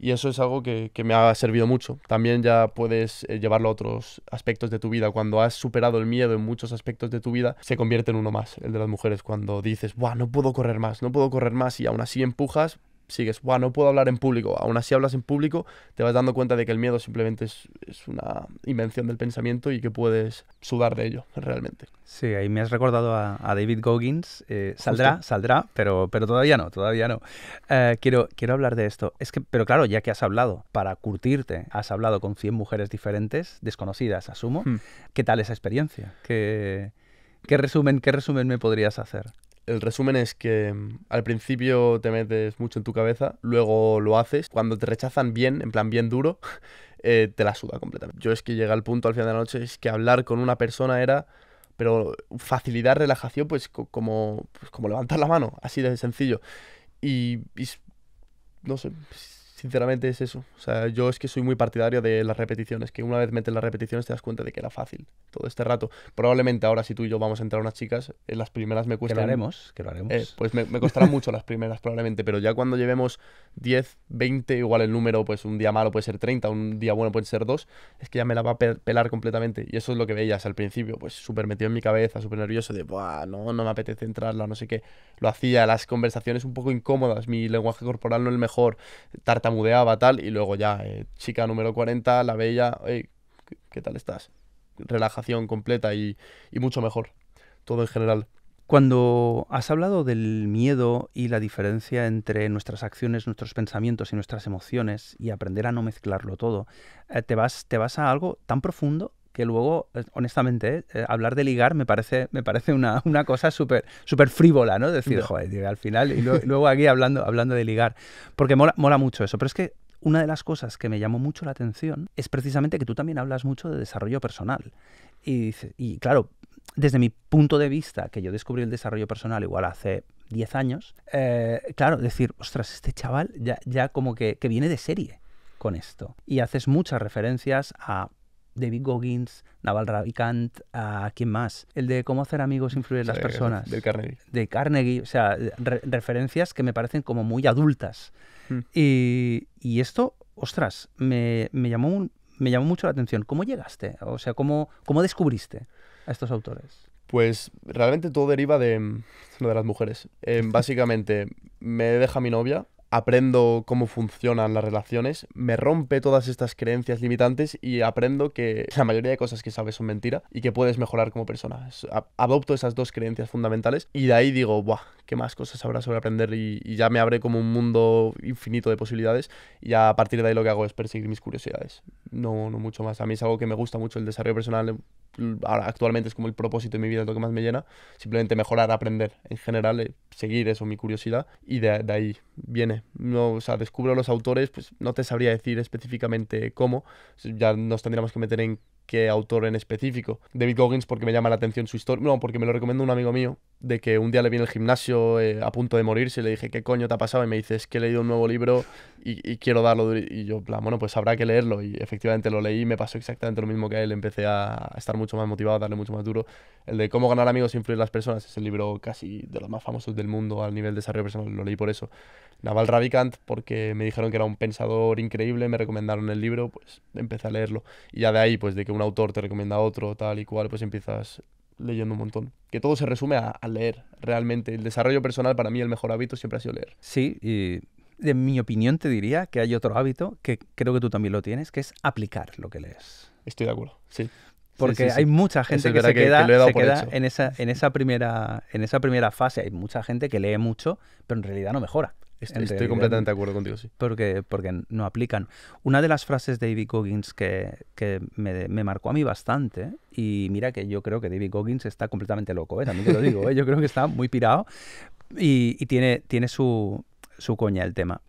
y eso es algo que, me ha servido mucho. También ya puedes eh, llevarlo a otros aspectos de tu vida. Cuando has superado el miedo en muchos aspectos de tu vida, se convierte en uno más, el de las mujeres. Cuando dices, Buah, no puedo correr más, no puedo correr más y aún así empujas, sigues, Buah, no puedo hablar en público. Aún así hablas en público, te vas dando cuenta de que el miedo simplemente es, una invención del pensamiento y que puedes sudar de ello, realmente. Sí, ahí me has recordado a, David Goggins. Eh, saldrá, saldrá, pero, pero todavía no, todavía no. Eh, quiero, quiero hablar de esto. Es que, pero claro, ya que has hablado para curtirte, has hablado con 100 mujeres diferentes, desconocidas, asumo. Hmm. ¿Qué tal esa experiencia? ¿Qué, qué resumen, ¿Qué resumen me podrías hacer? el resumen es que mm, al principio te metes mucho en tu cabeza, luego lo haces. Cuando te rechazan bien, en plan bien duro, eh, te la suda completamente. Yo es que llega al punto al final de la noche, es que hablar con una persona era, pero facilidad, relajación, pues como, pues como levantar la mano, así de sencillo. y no sé, pues sinceramente es eso. O sea, yo es que soy muy partidario de las repeticiones, que una vez metes las repeticiones te das cuenta de que era fácil todo este rato. Probablemente ahora si tú y yo vamos a entrar unas chicas, en eh, las primeras me cuestan... Que lo haremos, eh, pues me, costará mucho las primeras probablemente, pero ya cuando llevemos 10, 20, igual el número, pues un día malo puede ser 30, un día bueno puede ser 2, es que ya me la va a pelar completamente. Y eso es lo que veías al principio, pues súper metido en mi cabeza, súper nervioso de, no, no me apetece entrarla, no sé qué. Lo hacía, las conversaciones un poco incómodas, mi lenguaje corporal no es el mejor, tarta mudeaba tal, y luego ya, eh, chica número 40, la bella, ¿qué tal estás? Relajación completa y, y mucho mejor, todo en general. Cuando has hablado del miedo y la diferencia entre nuestras acciones, nuestros pensamientos y nuestras emociones y aprender a no mezclarlo todo, eh, ¿te vas, te vas a algo tan profundo que luego, eh, honestamente, eh, eh, hablar de ligar me parece, me parece una, cosa súper frívola, ¿no? Decir, joder, al final, y luego, aquí hablando, hablando de ligar, porque mola, mucho eso, pero es que una de las cosas que me llamó mucho la atención es precisamente que tú también hablas mucho de desarrollo personal. Y, y claro, desde mi punto de vista, que yo descubrí el desarrollo personal igual hace 10 años, claro, decir, ostras, este chaval ya, ya como que, que viene de serie con esto. Y haces muchas referencias a David Goggins, Naval Ravikant, ¿a quién más? El de cómo hacer amigos e influir en las personas. De Carnegie. De Carnegie, o sea, referencias que me parecen como muy adultas. Hmm. Y, esto, ostras, me, llamó un, me llamó mucho la atención. ¿Cómo llegaste? O sea, ¿cómo, cómo descubriste a estos autores? Pues realmente todo deriva de, de las mujeres. Em, básicamente, me deja mi novia aprendo cómo funcionan las relaciones, me rompe todas estas creencias limitantes y aprendo que la mayoría de cosas que sabes son mentira y que puedes mejorar como persona. Adopto esas dos creencias fundamentales y de ahí digo, ¡buah! ¿Qué más cosas habrá sobre aprender? Y, y ya me abre como un mundo infinito de posibilidades y a partir de ahí lo que hago es perseguir mis curiosidades. No, no mucho más. A mí es algo que me gusta mucho, el desarrollo personal actualmente es como el propósito de mi vida, lo que más me llena, simplemente mejorar, aprender en general, eh, seguir eso, mi curiosidad, y de, ahí viene. No, descubro los autores, pues no te sabría decir específicamente cómo, ya nos tendríamos que meter en que autor en específico. David Goggins porque me llama la atención su historia, no, porque me lo recomendó un amigo mío, de que un día le viene el gimnasio eh, a punto de morirse y le dije, ¿qué coño te ha pasado? Y me dice, es que he leído un nuevo libro y, quiero darlo. Y yo, bueno, pues habrá que leerlo. Y efectivamente lo leí y me pasó exactamente lo mismo que a él. Empecé a estar mucho más motivado, a darle mucho más duro. El de Cómo ganar amigos e influir las personas es el libro casi de los más famosos del mundo al nivel de desarrollo personal. Lo leí por eso. Naval Ravikant, porque me dijeron que era un pensador increíble, me recomendaron el libro, pues empecé a leerlo. Y ya de ahí, pues de que autor te recomienda otro, tal y cual, pues empiezas leyendo un montón. Que todo se resume a, leer, realmente. El desarrollo personal, para mí, el mejor hábito siempre ha sido leer. Sí, y en mi opinión te diría que hay otro hábito que creo que tú también lo tienes, que es aplicar lo que lees. Estoy de acuerdo, sí. Porque hay mucha gente que se queda, en, esa, en, esa primera, en esa primera fase. Hay mucha gente que lee mucho, pero en realidad no mejora. Estoy, completamente de acuerdo contigo, sí. Porque, porque no aplican. Una de las frases de David Goggins que, me, marcó a mí bastante, y mira que yo creo que David Goggins está completamente loco, ¿eh? también te lo digo, ¿eh? yo creo que está muy pirado y, tiene, tiene su, coña el tema.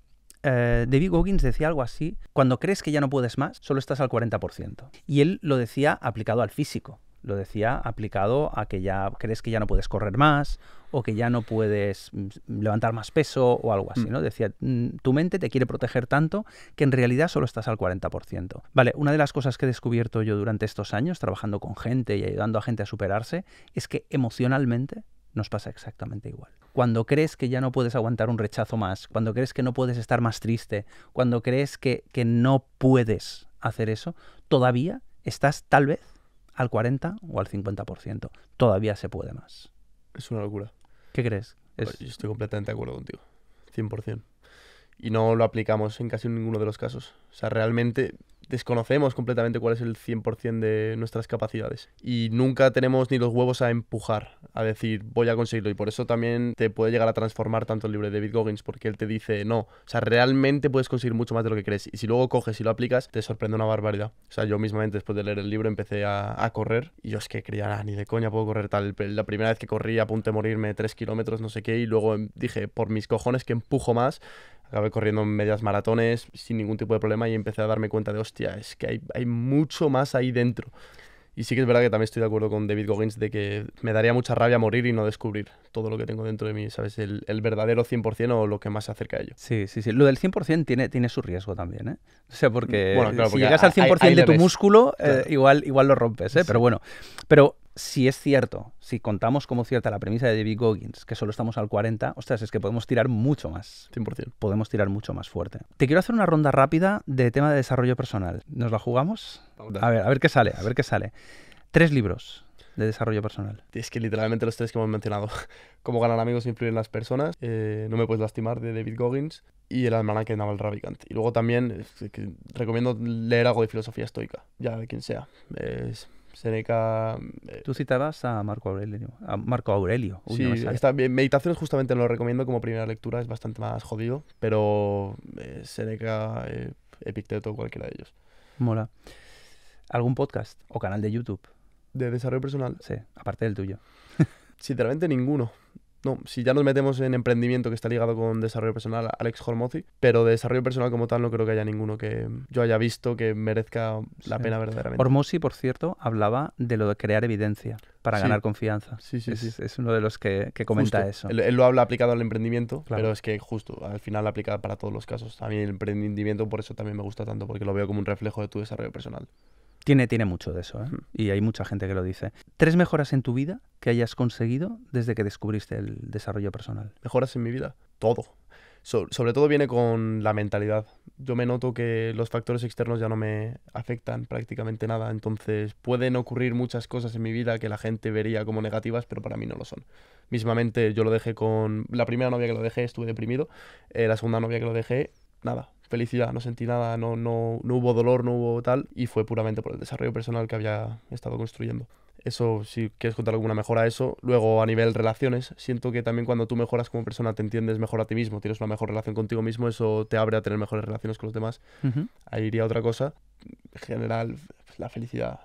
Eh, David Goggins decía algo así, cuando crees que ya no puedes más, solo estás al 40%. Y él lo decía aplicado al físico. Lo decía aplicado a que ya crees que ya no puedes correr más o que ya no puedes mm, levantar más peso o algo así, mm. ¿no? Decía, mm, tu mente te quiere proteger tanto que en realidad solo estás al 40%. Vale, una de las cosas que he descubierto yo durante estos años trabajando con gente y ayudando a gente a superarse es que emocionalmente nos pasa exactamente igual. Cuando crees que ya no puedes aguantar un rechazo más, cuando crees que no puedes estar más triste, cuando crees que, que no puedes hacer eso, todavía estás tal vez al 40 o al 50%. Todavía se puede más. Es una locura. ¿Qué crees? Yo estoy completamente de acuerdo contigo. 100%. Y no lo aplicamos en casi ninguno de los casos. O sea, realmente desconocemos completamente cuál es el 100% de nuestras capacidades y nunca tenemos ni los huevos a empujar, a decir voy a conseguirlo y por eso también te puede llegar a transformar tanto el libro de David Goggins porque él te dice no, o sea, realmente puedes conseguir mucho más de lo que crees y si luego coges y lo aplicas te sorprende una barbaridad. O sea, yo mismamente después de leer el libro empecé a, correr y yo es que creía, ah, ni de coña puedo correr tal, la primera vez que corrí a morirme 3 kilómetros, no sé qué, y luego em, dije por mis cojones que empujo más Acabé corriendo medias maratones sin ningún tipo de problema y empecé a darme cuenta de, hostia, es que hay, hay mucho más ahí dentro. Y sí que es verdad que también estoy de acuerdo con David Goggins de que me daría mucha rabia morir y no descubrir todo lo que tengo dentro de mí, ¿sabes? El, el verdadero 100% o lo que más se acerca a ello. Sí, sí, sí. Lo del 100% tiene, tiene su riesgo también, ¿eh? O sea, porque, si llegas al 100% de tu músculo, eh, igual, igual lo rompes, ¿eh? Pero bueno, pero si es cierto, si contamos como cierta la premisa de David Goggins, que solo estamos al 40, ostras, es que podemos tirar mucho más. 100%. Podemos tirar mucho más fuerte. Te quiero hacer una ronda rápida de tema de desarrollo personal. ¿Nos la jugamos? A ver, a ver qué sale, a ver qué sale. Tres libros de desarrollo personal. Es que literalmente los tres que hemos mencionado. Cómo ganar amigos e influir en las personas. Eh, no me puedes lastimar de David Goggins. Y el almanaque de Naval Ravikant. Y luego también eh, recomiendo leer algo de filosofía estoica, ya de quien sea. Es Seneca... Eh, Tú citabas a Marco Aurelio. A Marco Aurelio. sí, Meditaciones justamente lo recomiendo como primera lectura, es bastante más jodido, pero eh, Seneca, eh, Epicteto, cualquiera de ellos. Mola. ¿Algún podcast o canal de YouTube? ¿De desarrollo personal? Sí, aparte del tuyo. Sinceramente ninguno no, si ya nos metemos en emprendimiento que está ligado con desarrollo personal, Alex Hormozzi, pero de desarrollo personal como tal no creo que haya ninguno que yo haya visto que merezca la pena verdaderamente. Hormozzi, por cierto, hablaba de lo de crear evidencia para ganar confianza. Sí, sí, es, sí. Es uno de los que, comenta eso. Él, lo habla aplicado al emprendimiento, pero es que justo, al final aplica para todos los casos. A mí el emprendimiento por eso también me gusta tanto, porque lo veo como un reflejo de tu desarrollo personal. Tiene, tiene mucho de eso, ¿eh? hmm. y hay mucha gente que lo dice. ¿Tres mejoras en tu vida que hayas conseguido desde que descubriste el desarrollo personal? ¿Mejoras en mi vida? Todo. sobre todo viene con la mentalidad. Yo me noto que los factores externos ya no me afectan prácticamente nada, entonces pueden ocurrir muchas cosas en mi vida que la gente vería como negativas, pero para mí no lo son. Mismamente yo lo dejé con... La primera novia que lo dejé estuve deprimido, eh, la segunda novia que lo dejé nada, felicidad, no sentí nada, no, no, no hubo dolor, no hubo tal, y fue puramente por el desarrollo personal que había estado construyendo. Eso, si quieres contar alguna mejora, eso. Luego, a nivel relaciones, siento que también cuando tú mejoras como persona, te entiendes mejor a ti mismo, tienes una mejor relación contigo mismo, eso te abre a tener mejores relaciones con los demás. Ahí iría otra cosa. En general, la felicidad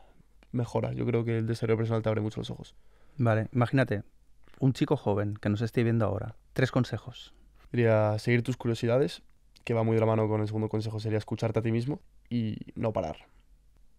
mejora. Yo creo que el desarrollo personal te abre mucho los ojos. Vale, imagínate, un chico joven que nos esté viendo ahora, tres consejos. Diría seguir tus curiosidades, que va muy de la mano con el segundo consejo, sería escucharte a ti mismo y no parar.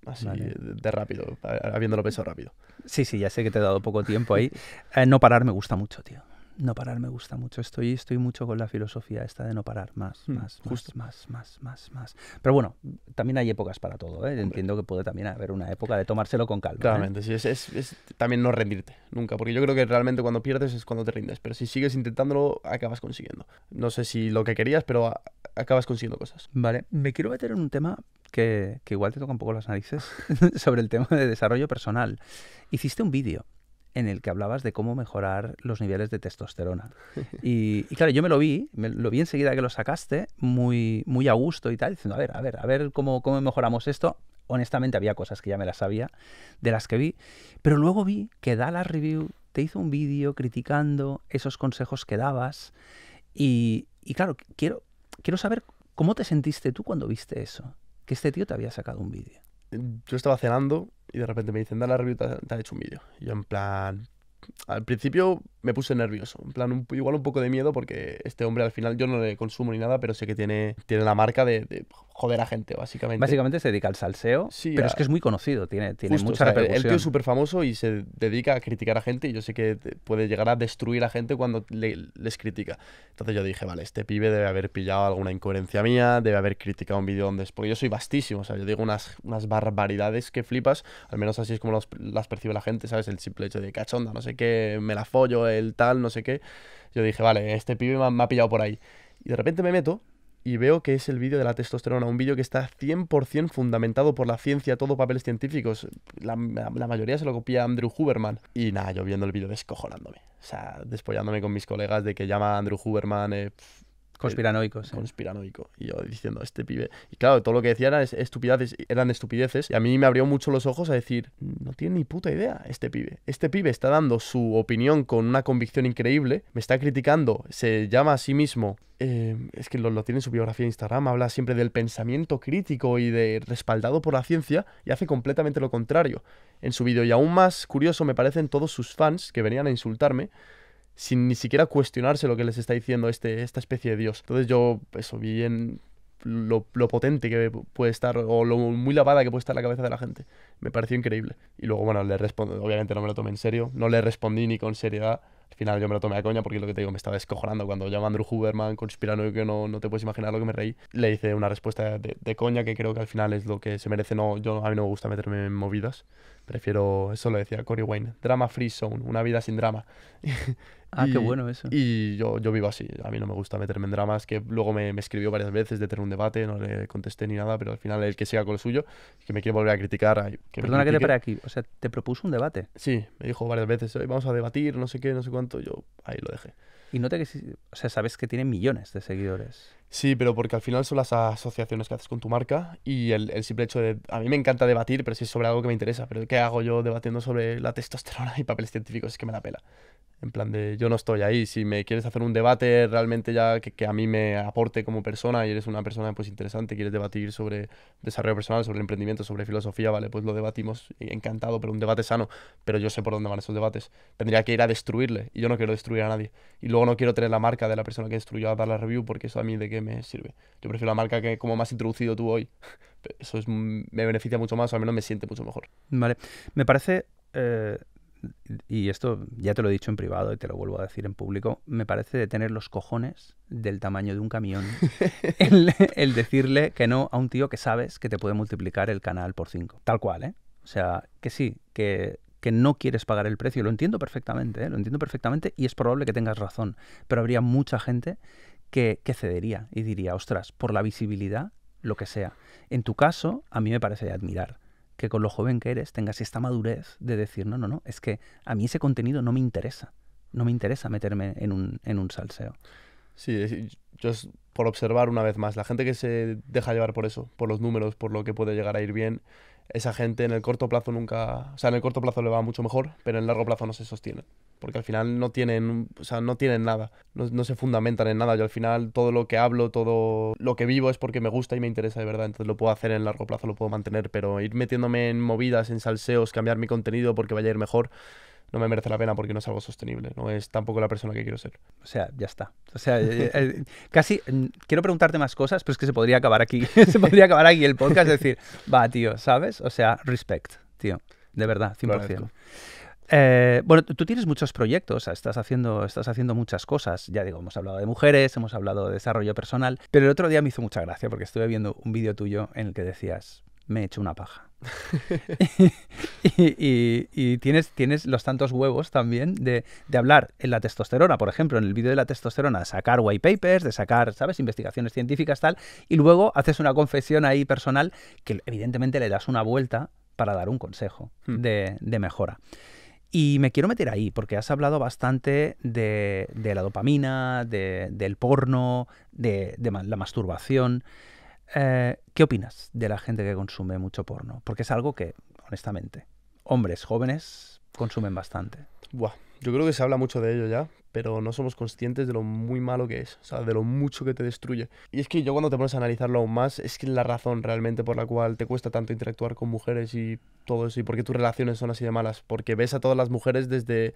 Así de, rápido, habiéndolo pensado rápido. Sí, sí, ya sé que te he dado poco tiempo ahí. Eh, no parar me gusta mucho, tío no parar me gusta mucho. Estoy, estoy mucho con la filosofía esta de no parar, más, hmm, más, más, más, más, más, Pero bueno, también hay épocas para todo. ¿eh? Entiendo que puede también haber una época de tomárselo con calma. ¿eh? Claramente, es, también no rendirte nunca, porque yo creo que realmente cuando pierdes es cuando te rindes, pero si sigues intentándolo, acabas consiguiendo. No sé si lo que querías, pero acabas consiguiendo cosas. Vale, me quiero meter en un tema que, que igual te toca un poco las narices sobre el tema de desarrollo personal. Hiciste un vídeo en el que hablabas de cómo mejorar los niveles de testosterona. Y, claro, yo me lo vi, me lo vi enseguida que lo sacaste, muy, muy a gusto y tal, diciendo, a ver, a ver, a ver cómo, cómo mejoramos esto. Honestamente había cosas que ya me las sabía, de las que vi, pero luego vi que la Review te hizo un vídeo criticando esos consejos que dabas y, y claro, quiero, quiero saber cómo te sentiste tú cuando viste eso, que este tío te había sacado un vídeo yo estaba cenando y de repente me dicen, dale la review, te, te ha hecho un vídeo. Yo en plan, al principio me puse nervioso. En plan, igual un poco de miedo porque este hombre al final yo no le consumo ni nada, pero sé que tiene, tiene la marca de, joder a gente, básicamente. Básicamente se dedica al salseo, pero es que es muy conocido, tiene, mucha El tío es súper famoso y se dedica a criticar a gente y yo sé que puede llegar a destruir a gente cuando les critica. Entonces yo dije, vale, este pibe debe haber pillado alguna incoherencia mía, debe haber criticado un vídeo donde... Es... Porque yo soy vastísimo, o sea, yo digo unas, unas barbaridades que flipas, al menos así es como las percibe la gente, ¿sabes? El simple hecho de cachonda, no sé qué, me la follo, el tal, no sé qué. Yo dije, vale, este pibe me ha, pillado por ahí. Y de repente me meto y veo que es el vídeo de la testosterona, un vídeo que está 100% fundamentado por la ciencia, todo papeles científicos. La, mayoría se lo copia Andrew Huberman. Y nada, yo viendo el vídeo descojonándome. O sea, despojándome con mis colegas de que llama Andrew Huberman eh, Conspiranoico, sí. Conspiranoico. Y yo diciendo, este pibe. Y claro, todo lo que decía eran estupideces, eran estupideces. Y a mí me abrió mucho los ojos a decir, no tiene ni puta idea este pibe. Este pibe está dando su opinión con una convicción increíble, me está criticando, se llama a sí mismo. Eh, es que lo, tiene en su biografía de Instagram, habla siempre del pensamiento crítico y de respaldado por la ciencia y hace completamente lo contrario en su vídeo. Y aún más curioso me parecen todos sus fans que venían a insultarme sin ni siquiera cuestionarse lo que les está diciendo este, esta especie de Dios. Entonces yo eso vi en lo, lo, potente que puede estar o lo muy lavada que puede estar la cabeza de la gente. Me pareció increíble. Y luego, bueno, le obviamente no me lo tomé en serio, no le respondí ni con seriedad. Al final yo me lo tomé a coña porque lo que te digo, me estaba descojonando cuando llama Andrew Huberman, y que no, no te puedes imaginar lo que me reí. Le hice una respuesta de, coña que creo que al final es lo que se merece. No, yo, a mí no me gusta meterme en movidas. Prefiero, eso lo decía Cory Wayne, Drama Free Zone, una vida sin drama. ah, qué bueno eso. Y yo, yo vivo así, a mí no me gusta meterme en dramas, que luego me, escribió varias veces de tener un debate, no le contesté ni nada, pero al final el que siga con lo suyo, que me quiere volver a criticar. Perdona que te pare aquí, o sea, te propuso un debate. Sí, me dijo varias veces, vamos a debatir, no sé qué, no sé cuánto, yo ahí lo dejé. Y nota que, o sea, sabes que tiene millones de seguidores. Sí, pero porque al final son las asociaciones que haces con tu marca y el, simple hecho de... A mí me encanta debatir, pero si es sobre algo que me interesa, pero ¿qué hago yo debatiendo sobre la testosterona y papeles científicos? Es que me la pela. En plan de yo no estoy ahí. Si me quieres hacer un debate realmente ya que, a mí me aporte como persona y eres una persona pues interesante, quieres debatir sobre desarrollo personal, sobre emprendimiento, sobre filosofía, vale, pues lo debatimos eh, encantado, pero un debate sano. Pero yo sé por dónde van esos debates. Tendría que ir a destruirle y yo no quiero destruir a nadie. Y luego no quiero tener la marca de la persona que destruyó a dar la review porque eso a mí de qué me sirve. Yo prefiero la marca que como más introducido tú hoy. Eso es, mm, me beneficia mucho más o al menos me siente mucho mejor. Vale. Me parece... Eh, y esto ya te lo he dicho en privado y te lo vuelvo a decir en público, me parece de tener los cojones del tamaño de un camión el, decirle que no a un tío que sabes que te puede multiplicar el canal por cinco Tal cual, ¿eh? O sea, que sí, que que no quieres pagar el precio. Lo entiendo perfectamente, ¿eh? lo entiendo perfectamente y es probable que tengas razón. Pero habría mucha gente que, que, cedería y diría, ostras, por la visibilidad, lo que sea. En tu caso, a mí me parece de admirar que con lo joven que eres tengas esta madurez de decir, no, no, no, es que a mí ese contenido no me interesa, no me interesa meterme en un, en un salseo. Sí, yo es por observar una vez más, la gente que se deja llevar por eso, por los números, por lo que puede llegar a ir bien, esa gente en el corto plazo nunca, o sea, en el corto plazo le va mucho mejor, pero en el largo plazo no se sostiene porque al final no tienen, o sea, no tienen nada, no, se fundamentan en nada. Yo al final todo lo que hablo, todo lo que vivo es porque me gusta y me interesa de verdad, entonces lo puedo hacer en largo plazo, lo puedo mantener, pero ir metiéndome en movidas, en salseos, cambiar mi contenido porque vaya a ir mejor, no me merece la pena porque no es algo sostenible, no es tampoco la persona que quiero ser. O sea, ya está. O sea, eh, eh, eh, casi mm, quiero preguntarte más cosas, pero es que se podría acabar aquí, se podría acabar aquí el podcast, es decir, va, tío, ¿sabes? O sea, respect, tío, de verdad, 100%. Eh, bueno, tú tienes muchos proyectos, estás haciendo, estás haciendo muchas cosas. Ya digo, hemos hablado de mujeres, hemos hablado de desarrollo personal, pero el otro día me hizo mucha gracia porque estuve viendo un vídeo tuyo en el que decías, me he hecho una paja. y, tienes, los tantos huevos también de, hablar en la testosterona, por ejemplo, en el vídeo de la testosterona, de sacar white papers, de sacar, ¿sabes?, investigaciones científicas, tal, y luego haces una confesión ahí personal que evidentemente le das una vuelta para dar un consejo hmm. de mejora. Y me quiero meter ahí, porque has hablado bastante de, la dopamina, del porno, de, la masturbación. Eh, ¿Qué opinas de la gente que consume mucho porno? Porque es algo que, honestamente, hombres jóvenes consumen bastante. Buah, yo creo que se habla mucho de ello ya, pero no somos conscientes de lo muy malo que es, o sea, de lo mucho que te destruye. Y es que yo cuando te pones a analizarlo aún más, es que la razón realmente por la cual te cuesta tanto interactuar con mujeres y todo eso, y por qué tus relaciones son así de malas, porque ves a todas las mujeres desde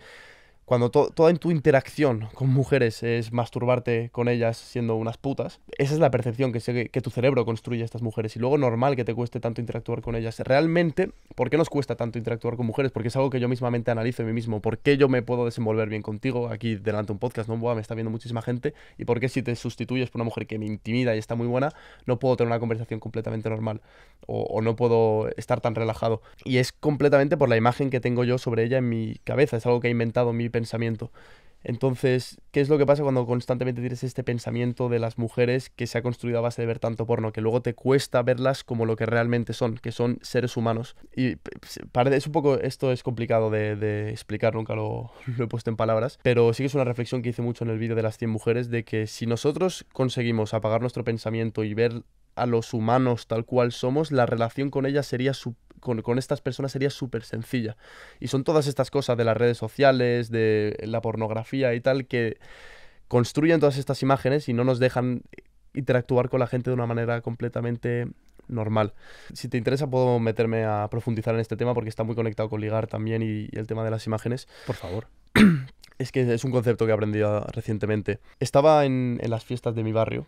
cuando toda tu interacción con mujeres es masturbarte con ellas siendo unas putas, esa es la percepción que, que tu cerebro construye a estas mujeres. Y luego normal que te cueste tanto interactuar con ellas. Realmente, ¿por qué nos cuesta tanto interactuar con mujeres? Porque es algo que yo mismamente analizo en mí mismo. ¿Por qué yo me puedo desenvolver bien contigo aquí delante de un podcast? No me está viendo muchísima gente. ¿Y por qué si te sustituyes por una mujer que me intimida y está muy buena, no puedo tener una conversación completamente normal? O, no puedo estar tan relajado. Y es completamente por la imagen que tengo yo sobre ella en mi cabeza. Es algo que he inventado en mi pensamiento. Entonces, ¿qué es lo que pasa cuando constantemente tienes este pensamiento de las mujeres que se ha construido a base de ver tanto porno? Que luego te cuesta verlas como lo que realmente son, que son seres humanos. Y es un poco, esto es complicado de, explicar, nunca lo, lo, he puesto en palabras, pero sí que es una reflexión que hice mucho en el vídeo de las 100 mujeres, de que si nosotros conseguimos apagar nuestro pensamiento y ver a los humanos tal cual somos, la relación con ellas sería su con, estas personas sería súper sencilla. Y son todas estas cosas de las redes sociales, de la pornografía y tal, que construyen todas estas imágenes y no nos dejan interactuar con la gente de una manera completamente normal. Si te interesa puedo meterme a profundizar en este tema porque está muy conectado con ligar también y, el tema de las imágenes. Por favor. Es que es un concepto que he aprendido recientemente. Estaba en las fiestas de mi barrio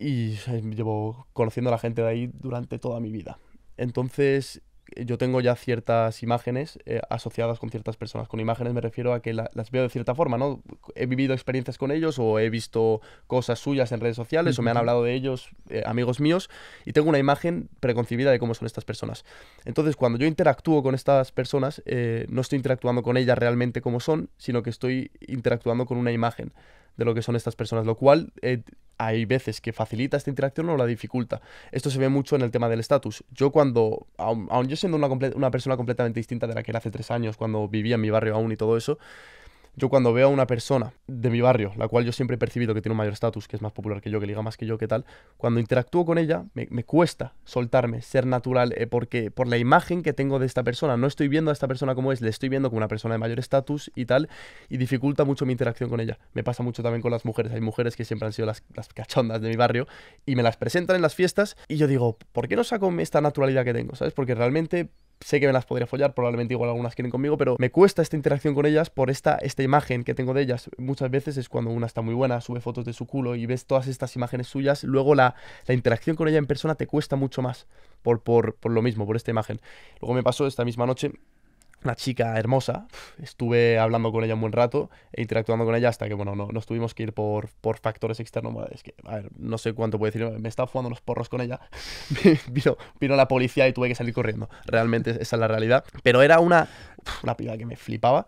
y eh, llevo conociendo a la gente de ahí durante toda mi vida. Entonces yo tengo ya ciertas imágenes eh, asociadas con ciertas personas. Con imágenes me refiero a que las veo de cierta forma, ¿no? He vivido experiencias con ellos o he visto cosas suyas en redes sociales o me han hablado de ellos eh, amigos míos y tengo una imagen preconcebida de cómo son estas personas. Entonces, cuando yo interactúo con estas personas, eh, no estoy interactuando con ellas realmente como son, sino que estoy interactuando con una imagen de lo que son estas personas, lo cual eh, hay veces que facilita esta interacción o la dificulta. Esto se ve mucho en el tema del estatus. Yo cuando, aun, yo siendo una, una persona completamente distinta de la que era hace tres años, cuando vivía en mi barrio aún y todo eso, yo cuando veo a una persona de mi barrio, la cual yo siempre he percibido que tiene un mayor estatus, que es más popular que yo, que liga más que yo, que tal, cuando interactúo con ella, me, cuesta soltarme, ser natural, eh, porque por la imagen que tengo de esta persona, no estoy viendo a esta persona como es, le estoy viendo como una persona de mayor estatus y tal, y dificulta mucho mi interacción con ella. Me pasa mucho también con las mujeres, hay mujeres que siempre han sido las, las cachondas de mi barrio y me las presentan en las fiestas y yo digo, ¿por qué no saco esta naturalidad que tengo? ¿Sabes? Porque realmente sé que me las podría follar, probablemente igual algunas quieren conmigo, pero me cuesta esta interacción con ellas por esta, esta imagen que tengo de ellas. Muchas veces es cuando una está muy buena, sube fotos de su culo y ves todas estas imágenes suyas, luego la, la interacción con ella en persona te cuesta mucho más por, por, por lo mismo, por esta imagen. Luego me pasó esta misma noche una chica hermosa. Estuve hablando con ella un buen rato e interactuando con ella hasta que, bueno, no, nos tuvimos que ir por, factores externos. es que, a ver, no sé cuánto puedo decir. Me estaba fumando los porros con ella. vino, la policía y tuve que salir corriendo. Realmente esa es la realidad. Pero era una, una piba que me flipaba.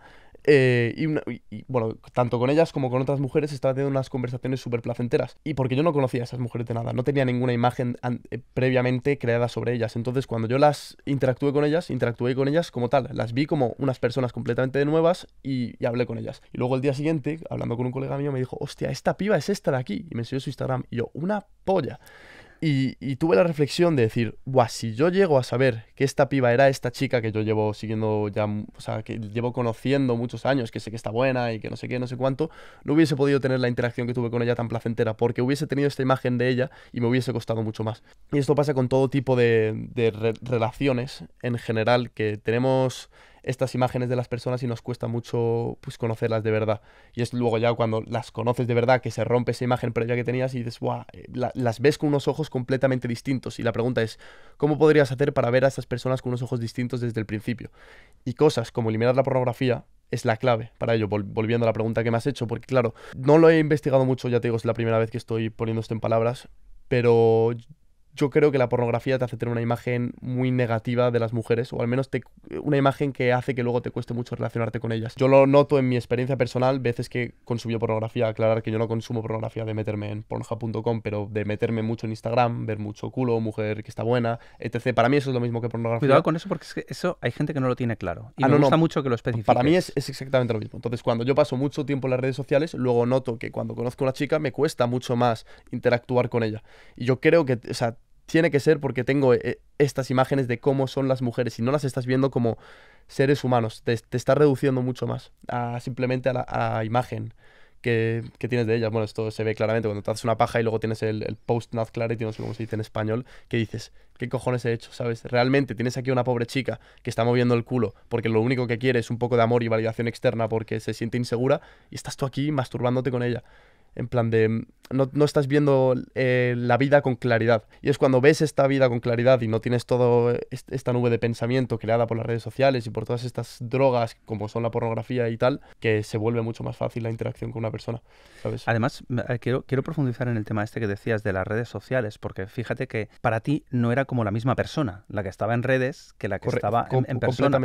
Eh, y, bueno, tanto con ellas como con otras mujeres estaba teniendo unas conversaciones súper placenteras. Y porque yo no conocía a esas mujeres de nada, no tenía ninguna imagen eh, previamente creada sobre ellas. Entonces, cuando yo las interactué con ellas, interactué con ellas como tal. Las vi como unas personas completamente nuevas y, y, hablé con ellas. Y luego el día siguiente, hablando con un colega mío, me dijo, hostia, esta piba es esta de aquí. Y me enseñó su Instagram. Y yo, una polla. Y, tuve la reflexión de decir, guau, si yo llego a saber que esta piba era esta chica que yo llevo siguiendo ya, o sea, que llevo conociendo muchos años, que sé que está buena y que no sé qué, no sé cuánto, no hubiese podido tener la interacción que tuve con ella tan placentera, porque hubiese tenido esta imagen de ella y me hubiese costado mucho más. Y esto pasa con todo tipo de, relaciones en general, que tenemos estas imágenes de las personas y nos cuesta mucho pues, conocerlas de verdad. Y es luego ya cuando las conoces de verdad que se rompe esa imagen previa que tenías y dices, wow, eh, las ves con unos ojos completamente distintos. Y la pregunta es, ¿cómo podrías hacer para ver a esas personas con unos ojos distintos desde el principio? Y cosas como eliminar la pornografía, es la clave para ello, volviendo a la pregunta que me has hecho, porque claro, no lo he investigado mucho, ya te digo, es la primera vez que estoy poniendo esto en palabras, pero yo creo que la pornografía te hace tener una imagen muy negativa de las mujeres, o al menos te, una imagen que hace que luego te cueste mucho relacionarte con ellas. Yo lo noto en mi experiencia personal, veces que consumí pornografía, aclarar que yo no consumo pornografía de meterme en pornja.com, pero de meterme mucho en Instagram, ver mucho culo, mujer que está buena, etc. Para mí eso es lo mismo que pornografía. Cuidado con eso porque eso hay gente que no lo tiene claro. Y ah, me no, gusta mucho que lo especifique Para mí es, exactamente lo mismo. Entonces, cuando yo paso mucho tiempo en las redes sociales, luego noto que cuando conozco a una chica me cuesta mucho más interactuar con ella. Y yo creo que, tiene que ser porque tengo eh, eh, estas imágenes de cómo son las mujeres y no las estás viendo como seres humanos. Te, estás reduciendo mucho más a simplemente a la imagen que, tienes de ellas. Bueno, esto se ve claramente cuando te haces una paja y luego tienes el, el post not clarity, no sé cómo se dice en español, que dices, ¿qué cojones he hecho? ¿Sabes? Realmente tienes aquí una pobre chica que está moviendo el culo porque lo único que quiere es un poco de amor y validación externa porque se siente insegura y estás tú aquí masturbándote con ella. En plan de, no, estás viendo eh, la vida con claridad. Y es cuando ves esta vida con claridad y no tienes toda esta nube de pensamiento creada por las redes sociales y por todas estas drogas como son la pornografía y tal, que se vuelve mucho más fácil la interacción con una persona. ¿sabes? Además, eh, quiero, quiero profundizar en el tema este que decías de las redes sociales, porque fíjate que para ti no era como la misma persona, la que estaba en redes que la que estaba en, en persona.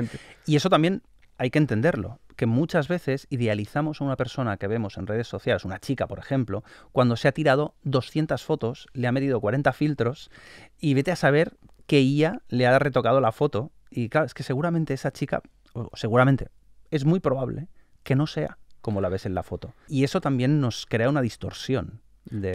Y eso también hay que entenderlo, que muchas veces idealizamos a una persona que vemos en redes sociales, una chica, por ejemplo, cuando se ha tirado 200 fotos, le ha medido 40 filtros y vete a saber que ella le ha retocado la foto. Y claro, es que seguramente esa chica, o seguramente, es muy probable que no sea como la ves en la foto. Y eso también nos crea una distorsión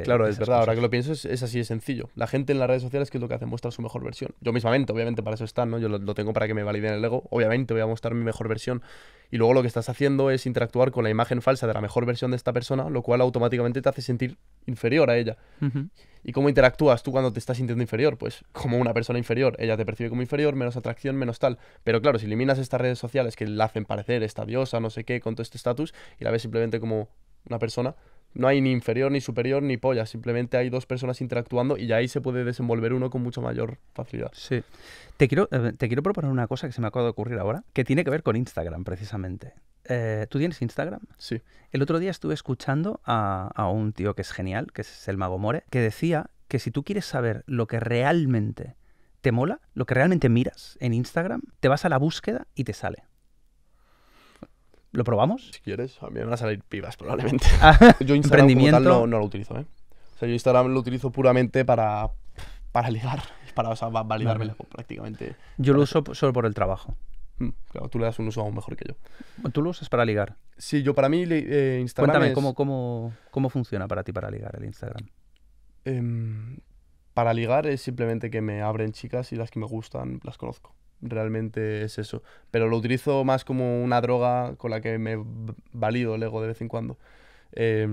claro, es verdad. Ahora que lo pienso, es, así de sencillo. La gente en las redes sociales, es es lo que hace? Muestra su mejor versión. Yo mismamente, obviamente, para eso están ¿no? Yo lo, tengo para que me validen el ego. Obviamente, voy a mostrar mi mejor versión. Y luego lo que estás haciendo es interactuar con la imagen falsa de la mejor versión de esta persona, lo cual automáticamente te hace sentir inferior a ella. ¿Y cómo interactúas tú cuando te estás sintiendo inferior? Pues como una persona inferior. Ella te percibe como inferior, menos atracción, menos tal. Pero claro, si eliminas estas redes sociales que la hacen parecer esta diosa, no sé qué, con todo este estatus, y la ves simplemente como una persona, no hay ni inferior, ni superior, ni polla. Simplemente hay dos personas interactuando y ahí se puede desenvolver uno con mucha mayor facilidad. Sí. Te quiero, eh, te quiero proponer una cosa que se me acaba de ocurrir ahora, que tiene que ver con Instagram, precisamente. Eh, ¿Tú tienes Instagram? Sí. El otro día estuve escuchando a, a un tío que es genial, que es el Mago More, que decía que si tú quieres saber lo que realmente te mola, lo que realmente miras en Instagram, te vas a la búsqueda y te sale. ¿Lo probamos? Si quieres, a mí me van a salir pibas probablemente. Ah, yo Instagram no, lo utilizo, ¿eh? O sea, yo Instagram lo utilizo puramente para, para ligar, para validarme prácticamente. Yo lo uso solo por el trabajo. Mm, claro, tú le das un uso aún mejor que yo. ¿Tú lo usas para ligar? Sí, yo para mí eh, Instagram Cuéntame, ¿cómo, cómo, funciona para ti para ligar el Instagram? Em, para ligar es simplemente que me abren chicas y las que me gustan las conozco realmente es eso. Pero lo utilizo más como una droga con la que me valido el ego de vez en cuando. Eh,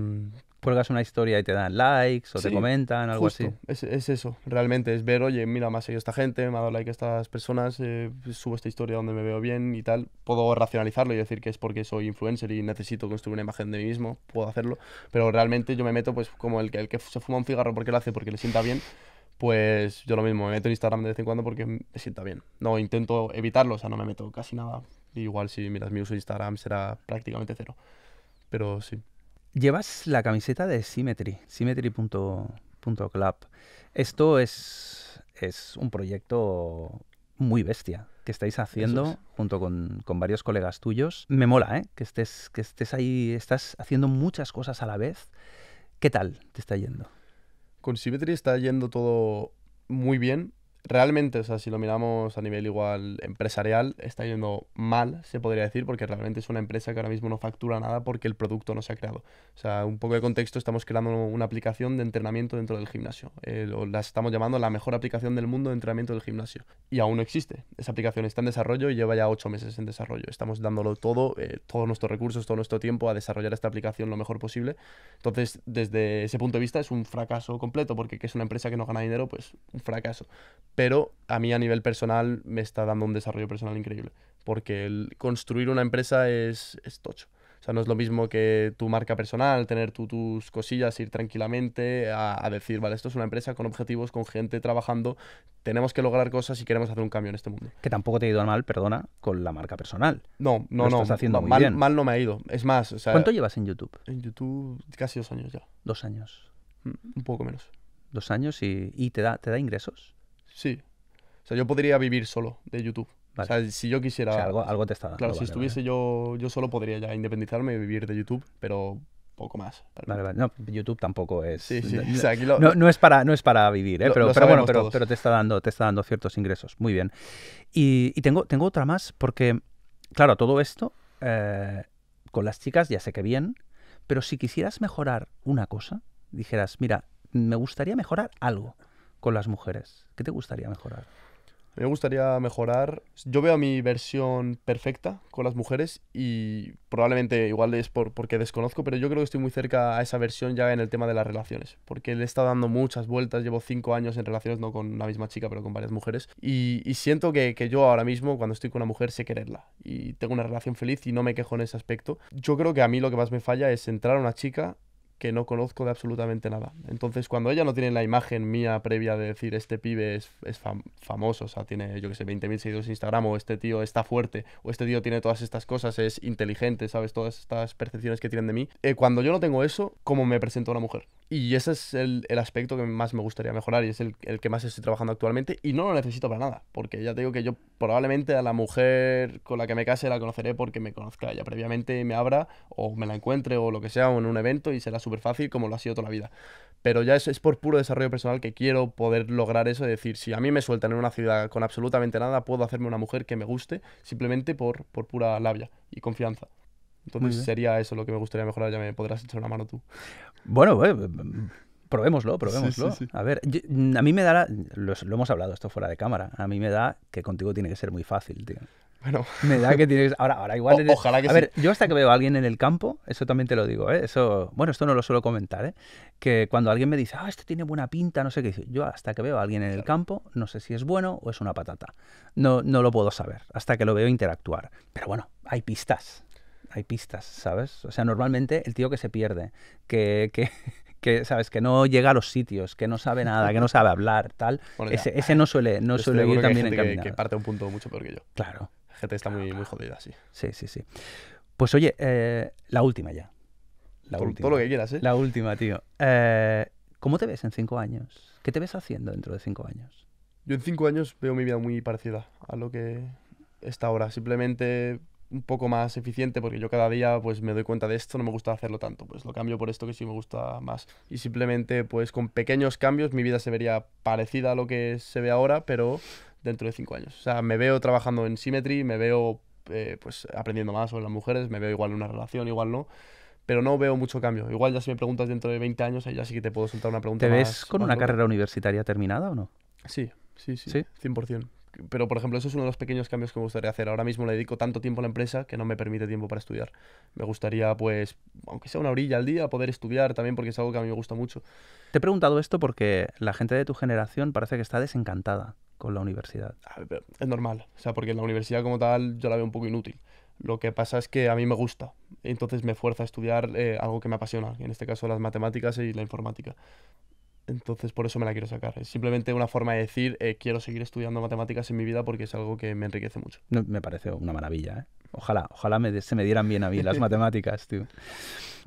una historia y te dan likes o te comentan, algo así. Es, eso, realmente es ver, oye, mira, más ha seguido esta gente, me ha dado like a estas personas, eh, subo esta historia donde me veo bien y tal. Puedo racionalizarlo y decir que es porque soy influencer y necesito construir una imagen de mí mismo, puedo hacerlo, pero realmente yo me meto pues como el que, el que se fuma un cigarro porque lo hace, porque le sienta bien pues yo lo mismo, me meto en Instagram de vez en cuando porque me sienta bien. No, intento evitarlo, o sea, no me meto casi nada. Igual si miras mi uso de Instagram será prácticamente cero. Pero sí. Llevas la camiseta de Symmetry, symmetry.club. Esto es, es un proyecto muy bestia que estáis haciendo junto con, con, varios colegas tuyos. Me mola, ¿eh? Que estés, que estés ahí, estás haciendo muchas cosas a la vez. ¿Qué tal te está yendo? con Symmetry está yendo todo muy bien realmente, o sea, si lo miramos a nivel igual empresarial, está yendo mal, se podría decir, porque realmente es una empresa que ahora mismo no factura nada porque el producto no se ha creado. O sea, un poco de contexto, estamos creando una aplicación de entrenamiento dentro del gimnasio. Eh, la estamos llamando la mejor aplicación del mundo de entrenamiento del gimnasio. Y aún no existe. Esa aplicación está en desarrollo y lleva ya ocho meses en desarrollo. Estamos dándolo todo, eh, todos nuestros recursos, todo nuestro tiempo a desarrollar esta aplicación lo mejor posible. Entonces, desde ese punto de vista es un fracaso completo, porque que es una empresa que no gana dinero, pues un fracaso pero a mí a nivel personal me está dando un desarrollo personal increíble, porque construir una empresa es, es tocho. O sea, no es lo mismo que tu marca personal, tener tú tus cosillas, ir tranquilamente a, decir, vale, esto es una empresa con objetivos, con gente trabajando, tenemos que lograr cosas y queremos hacer un cambio en este mundo. Que tampoco te ha ido mal, perdona, con la marca personal. No, no, no. Estás haciendo mal, mal no me ha ido. Es más, ¿cuánto llevas en YouTube? En YouTube casi dos años ya. Dos años. Mm, un poco menos. Dos años y, y te, da, te da ingresos. Sí. O sea, yo podría vivir solo de YouTube. O sea, si yo quisiera... algo, algo te está dando. Claro, si estuviese yo, yo solo podría ya independizarme y vivir de YouTube, pero poco más. Vale, vale. No, YouTube tampoco es. Sí, sí. no, no, es para, no es para vivir, ¿eh? pero, bueno, pero, pero, te está dando, te está dando ciertos ingresos. Muy bien. Y, y tengo, tengo otra más, porque, claro, todo esto, eh, con las chicas ya sé que bien, pero si quisieras mejorar una cosa, dijeras, mira, me gustaría mejorar algo con las mujeres? ¿Qué te gustaría mejorar? me gustaría mejorar. Yo veo mi versión perfecta con las mujeres y probablemente igual es porque desconozco, pero yo creo que estoy muy cerca a esa versión ya en el tema de las relaciones, porque le está dando muchas vueltas. Llevo cinco años en relaciones, no con la misma chica, pero con varias mujeres. Y, siento que, que, yo ahora mismo, cuando estoy con una mujer, sé quererla y tengo una relación feliz y no me quejo en ese aspecto. Yo creo que a mí lo que más me falla es entrar a una chica que no conozco de absolutamente nada. Entonces, cuando ella no tiene la imagen mía previa de decir, este pibe es, famoso, o sea, tiene, yo qué sé, 20.000 seguidores en Instagram, o este tío está fuerte, o este tío tiene todas estas cosas, es inteligente, ¿sabes? Todas estas percepciones que tienen de mí. Eh, cuando yo no tengo eso, ¿cómo me presento a una mujer? Y ese es el, aspecto que más me gustaría mejorar y es el, que más estoy trabajando actualmente y no lo necesito para nada, porque ya te digo que yo probablemente a la mujer con la que me case la conoceré porque me conozca ya previamente me abra o me la encuentre o lo que sea en un evento y será súper fácil como lo ha sido toda la vida. Pero ya es, es por puro desarrollo personal que quiero poder lograr eso, y decir, si a mí me sueltan en una ciudad con absolutamente nada, puedo hacerme una mujer que me guste simplemente por, por pura labia y confianza. Entonces sería eso lo que me gustaría mejorar, ya me podrás echar una mano tú. Bueno, eh, eh, probémoslo, probémoslo. A ver, a mí me da, lo, hemos hablado esto fuera de cámara, a mí me da que contigo tiene que ser muy fácil, tío. Bueno. Me da que tienes. Ahora, ahora igual. A ver, yo hasta que veo a alguien en el campo, eso también te lo digo, eh, Eso, bueno, esto no lo suelo comentar, Que cuando alguien me dice, ah, este tiene buena pinta, no sé qué, yo hasta que veo a alguien en el campo, no sé si es bueno o es una patata. No, no lo puedo saber, hasta que lo veo interactuar. Pero bueno, hay pistas hay pistas, ¿sabes? O sea, normalmente el tío que se pierde, que, que, sabes que no llega a los sitios, que no sabe nada, que no sabe hablar, tal, ese, no suele, no suele ir también en Que, que parte un punto mucho peor que yo. Claro. gente está muy, muy jodida, sí. Sí, sí, sí. Pues oye, eh, la última ya. La última. lo que quieras, ¿eh? La última, tío. Eh, ¿Cómo te ves en cinco años? ¿Qué te ves haciendo dentro de cinco años? Yo en cinco años veo mi vida muy parecida a lo que está ahora. Simplemente un poco más eficiente porque yo cada día pues me doy cuenta de esto, no me gusta hacerlo tanto, pues lo cambio por esto que sí me gusta más. Y simplemente pues con pequeños cambios mi vida se vería parecida a lo que se ve ahora, pero dentro de cinco años. O sea, me veo trabajando en Symmetry, me veo eh, pues aprendiendo más sobre las mujeres, me veo igual en una relación, igual no. Pero no veo mucho cambio. Igual ya si me preguntas dentro de 20 años, ahí ya sí que te puedo soltar una pregunta. ¿Te ves con una carrera universitaria terminada o no? Sí, sí, sí, ¿Sí? 100% pero por ejemplo, eso es uno de los pequeños cambios que me gustaría hacer. Ahora mismo le dedico tanto tiempo a la empresa que no me permite tiempo para estudiar. Me gustaría, pues, aunque sea una orilla al día, poder estudiar también porque es algo que a mí me gusta mucho. Te he preguntado esto porque la gente de tu generación parece que está desencantada con la universidad. Es normal, o sea, porque la universidad como tal yo la veo un poco inútil. Lo que pasa es que a mí me gusta, entonces me fuerza a estudiar eh, algo que me apasiona, en este caso las matemáticas y la informática. Entonces por eso me la quiero sacar. Es simplemente una forma de decir, eh, quiero seguir estudiando matemáticas en mi vida porque es algo que me enriquece mucho. me parece una maravilla. ¿eh? Ojalá, ojalá me, se me dieran bien a mí las matemáticas, tío.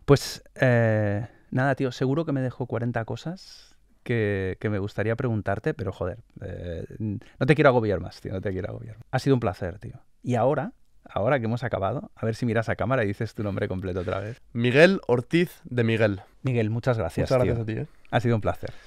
Pues eh, nada, tío, seguro que me dejo 40 cosas que, que me gustaría preguntarte, pero joder, eh, no te quiero agobiar más, tío, no te quiero agobiar. Ha sido un placer, tío. Y ahora ahora que hemos acabado, a ver si miras a cámara y dices tu nombre completo otra vez. Miguel Ortiz de Miguel. Miguel, muchas gracias. Muchas gracias a ti. Eh. Ha sido un placer.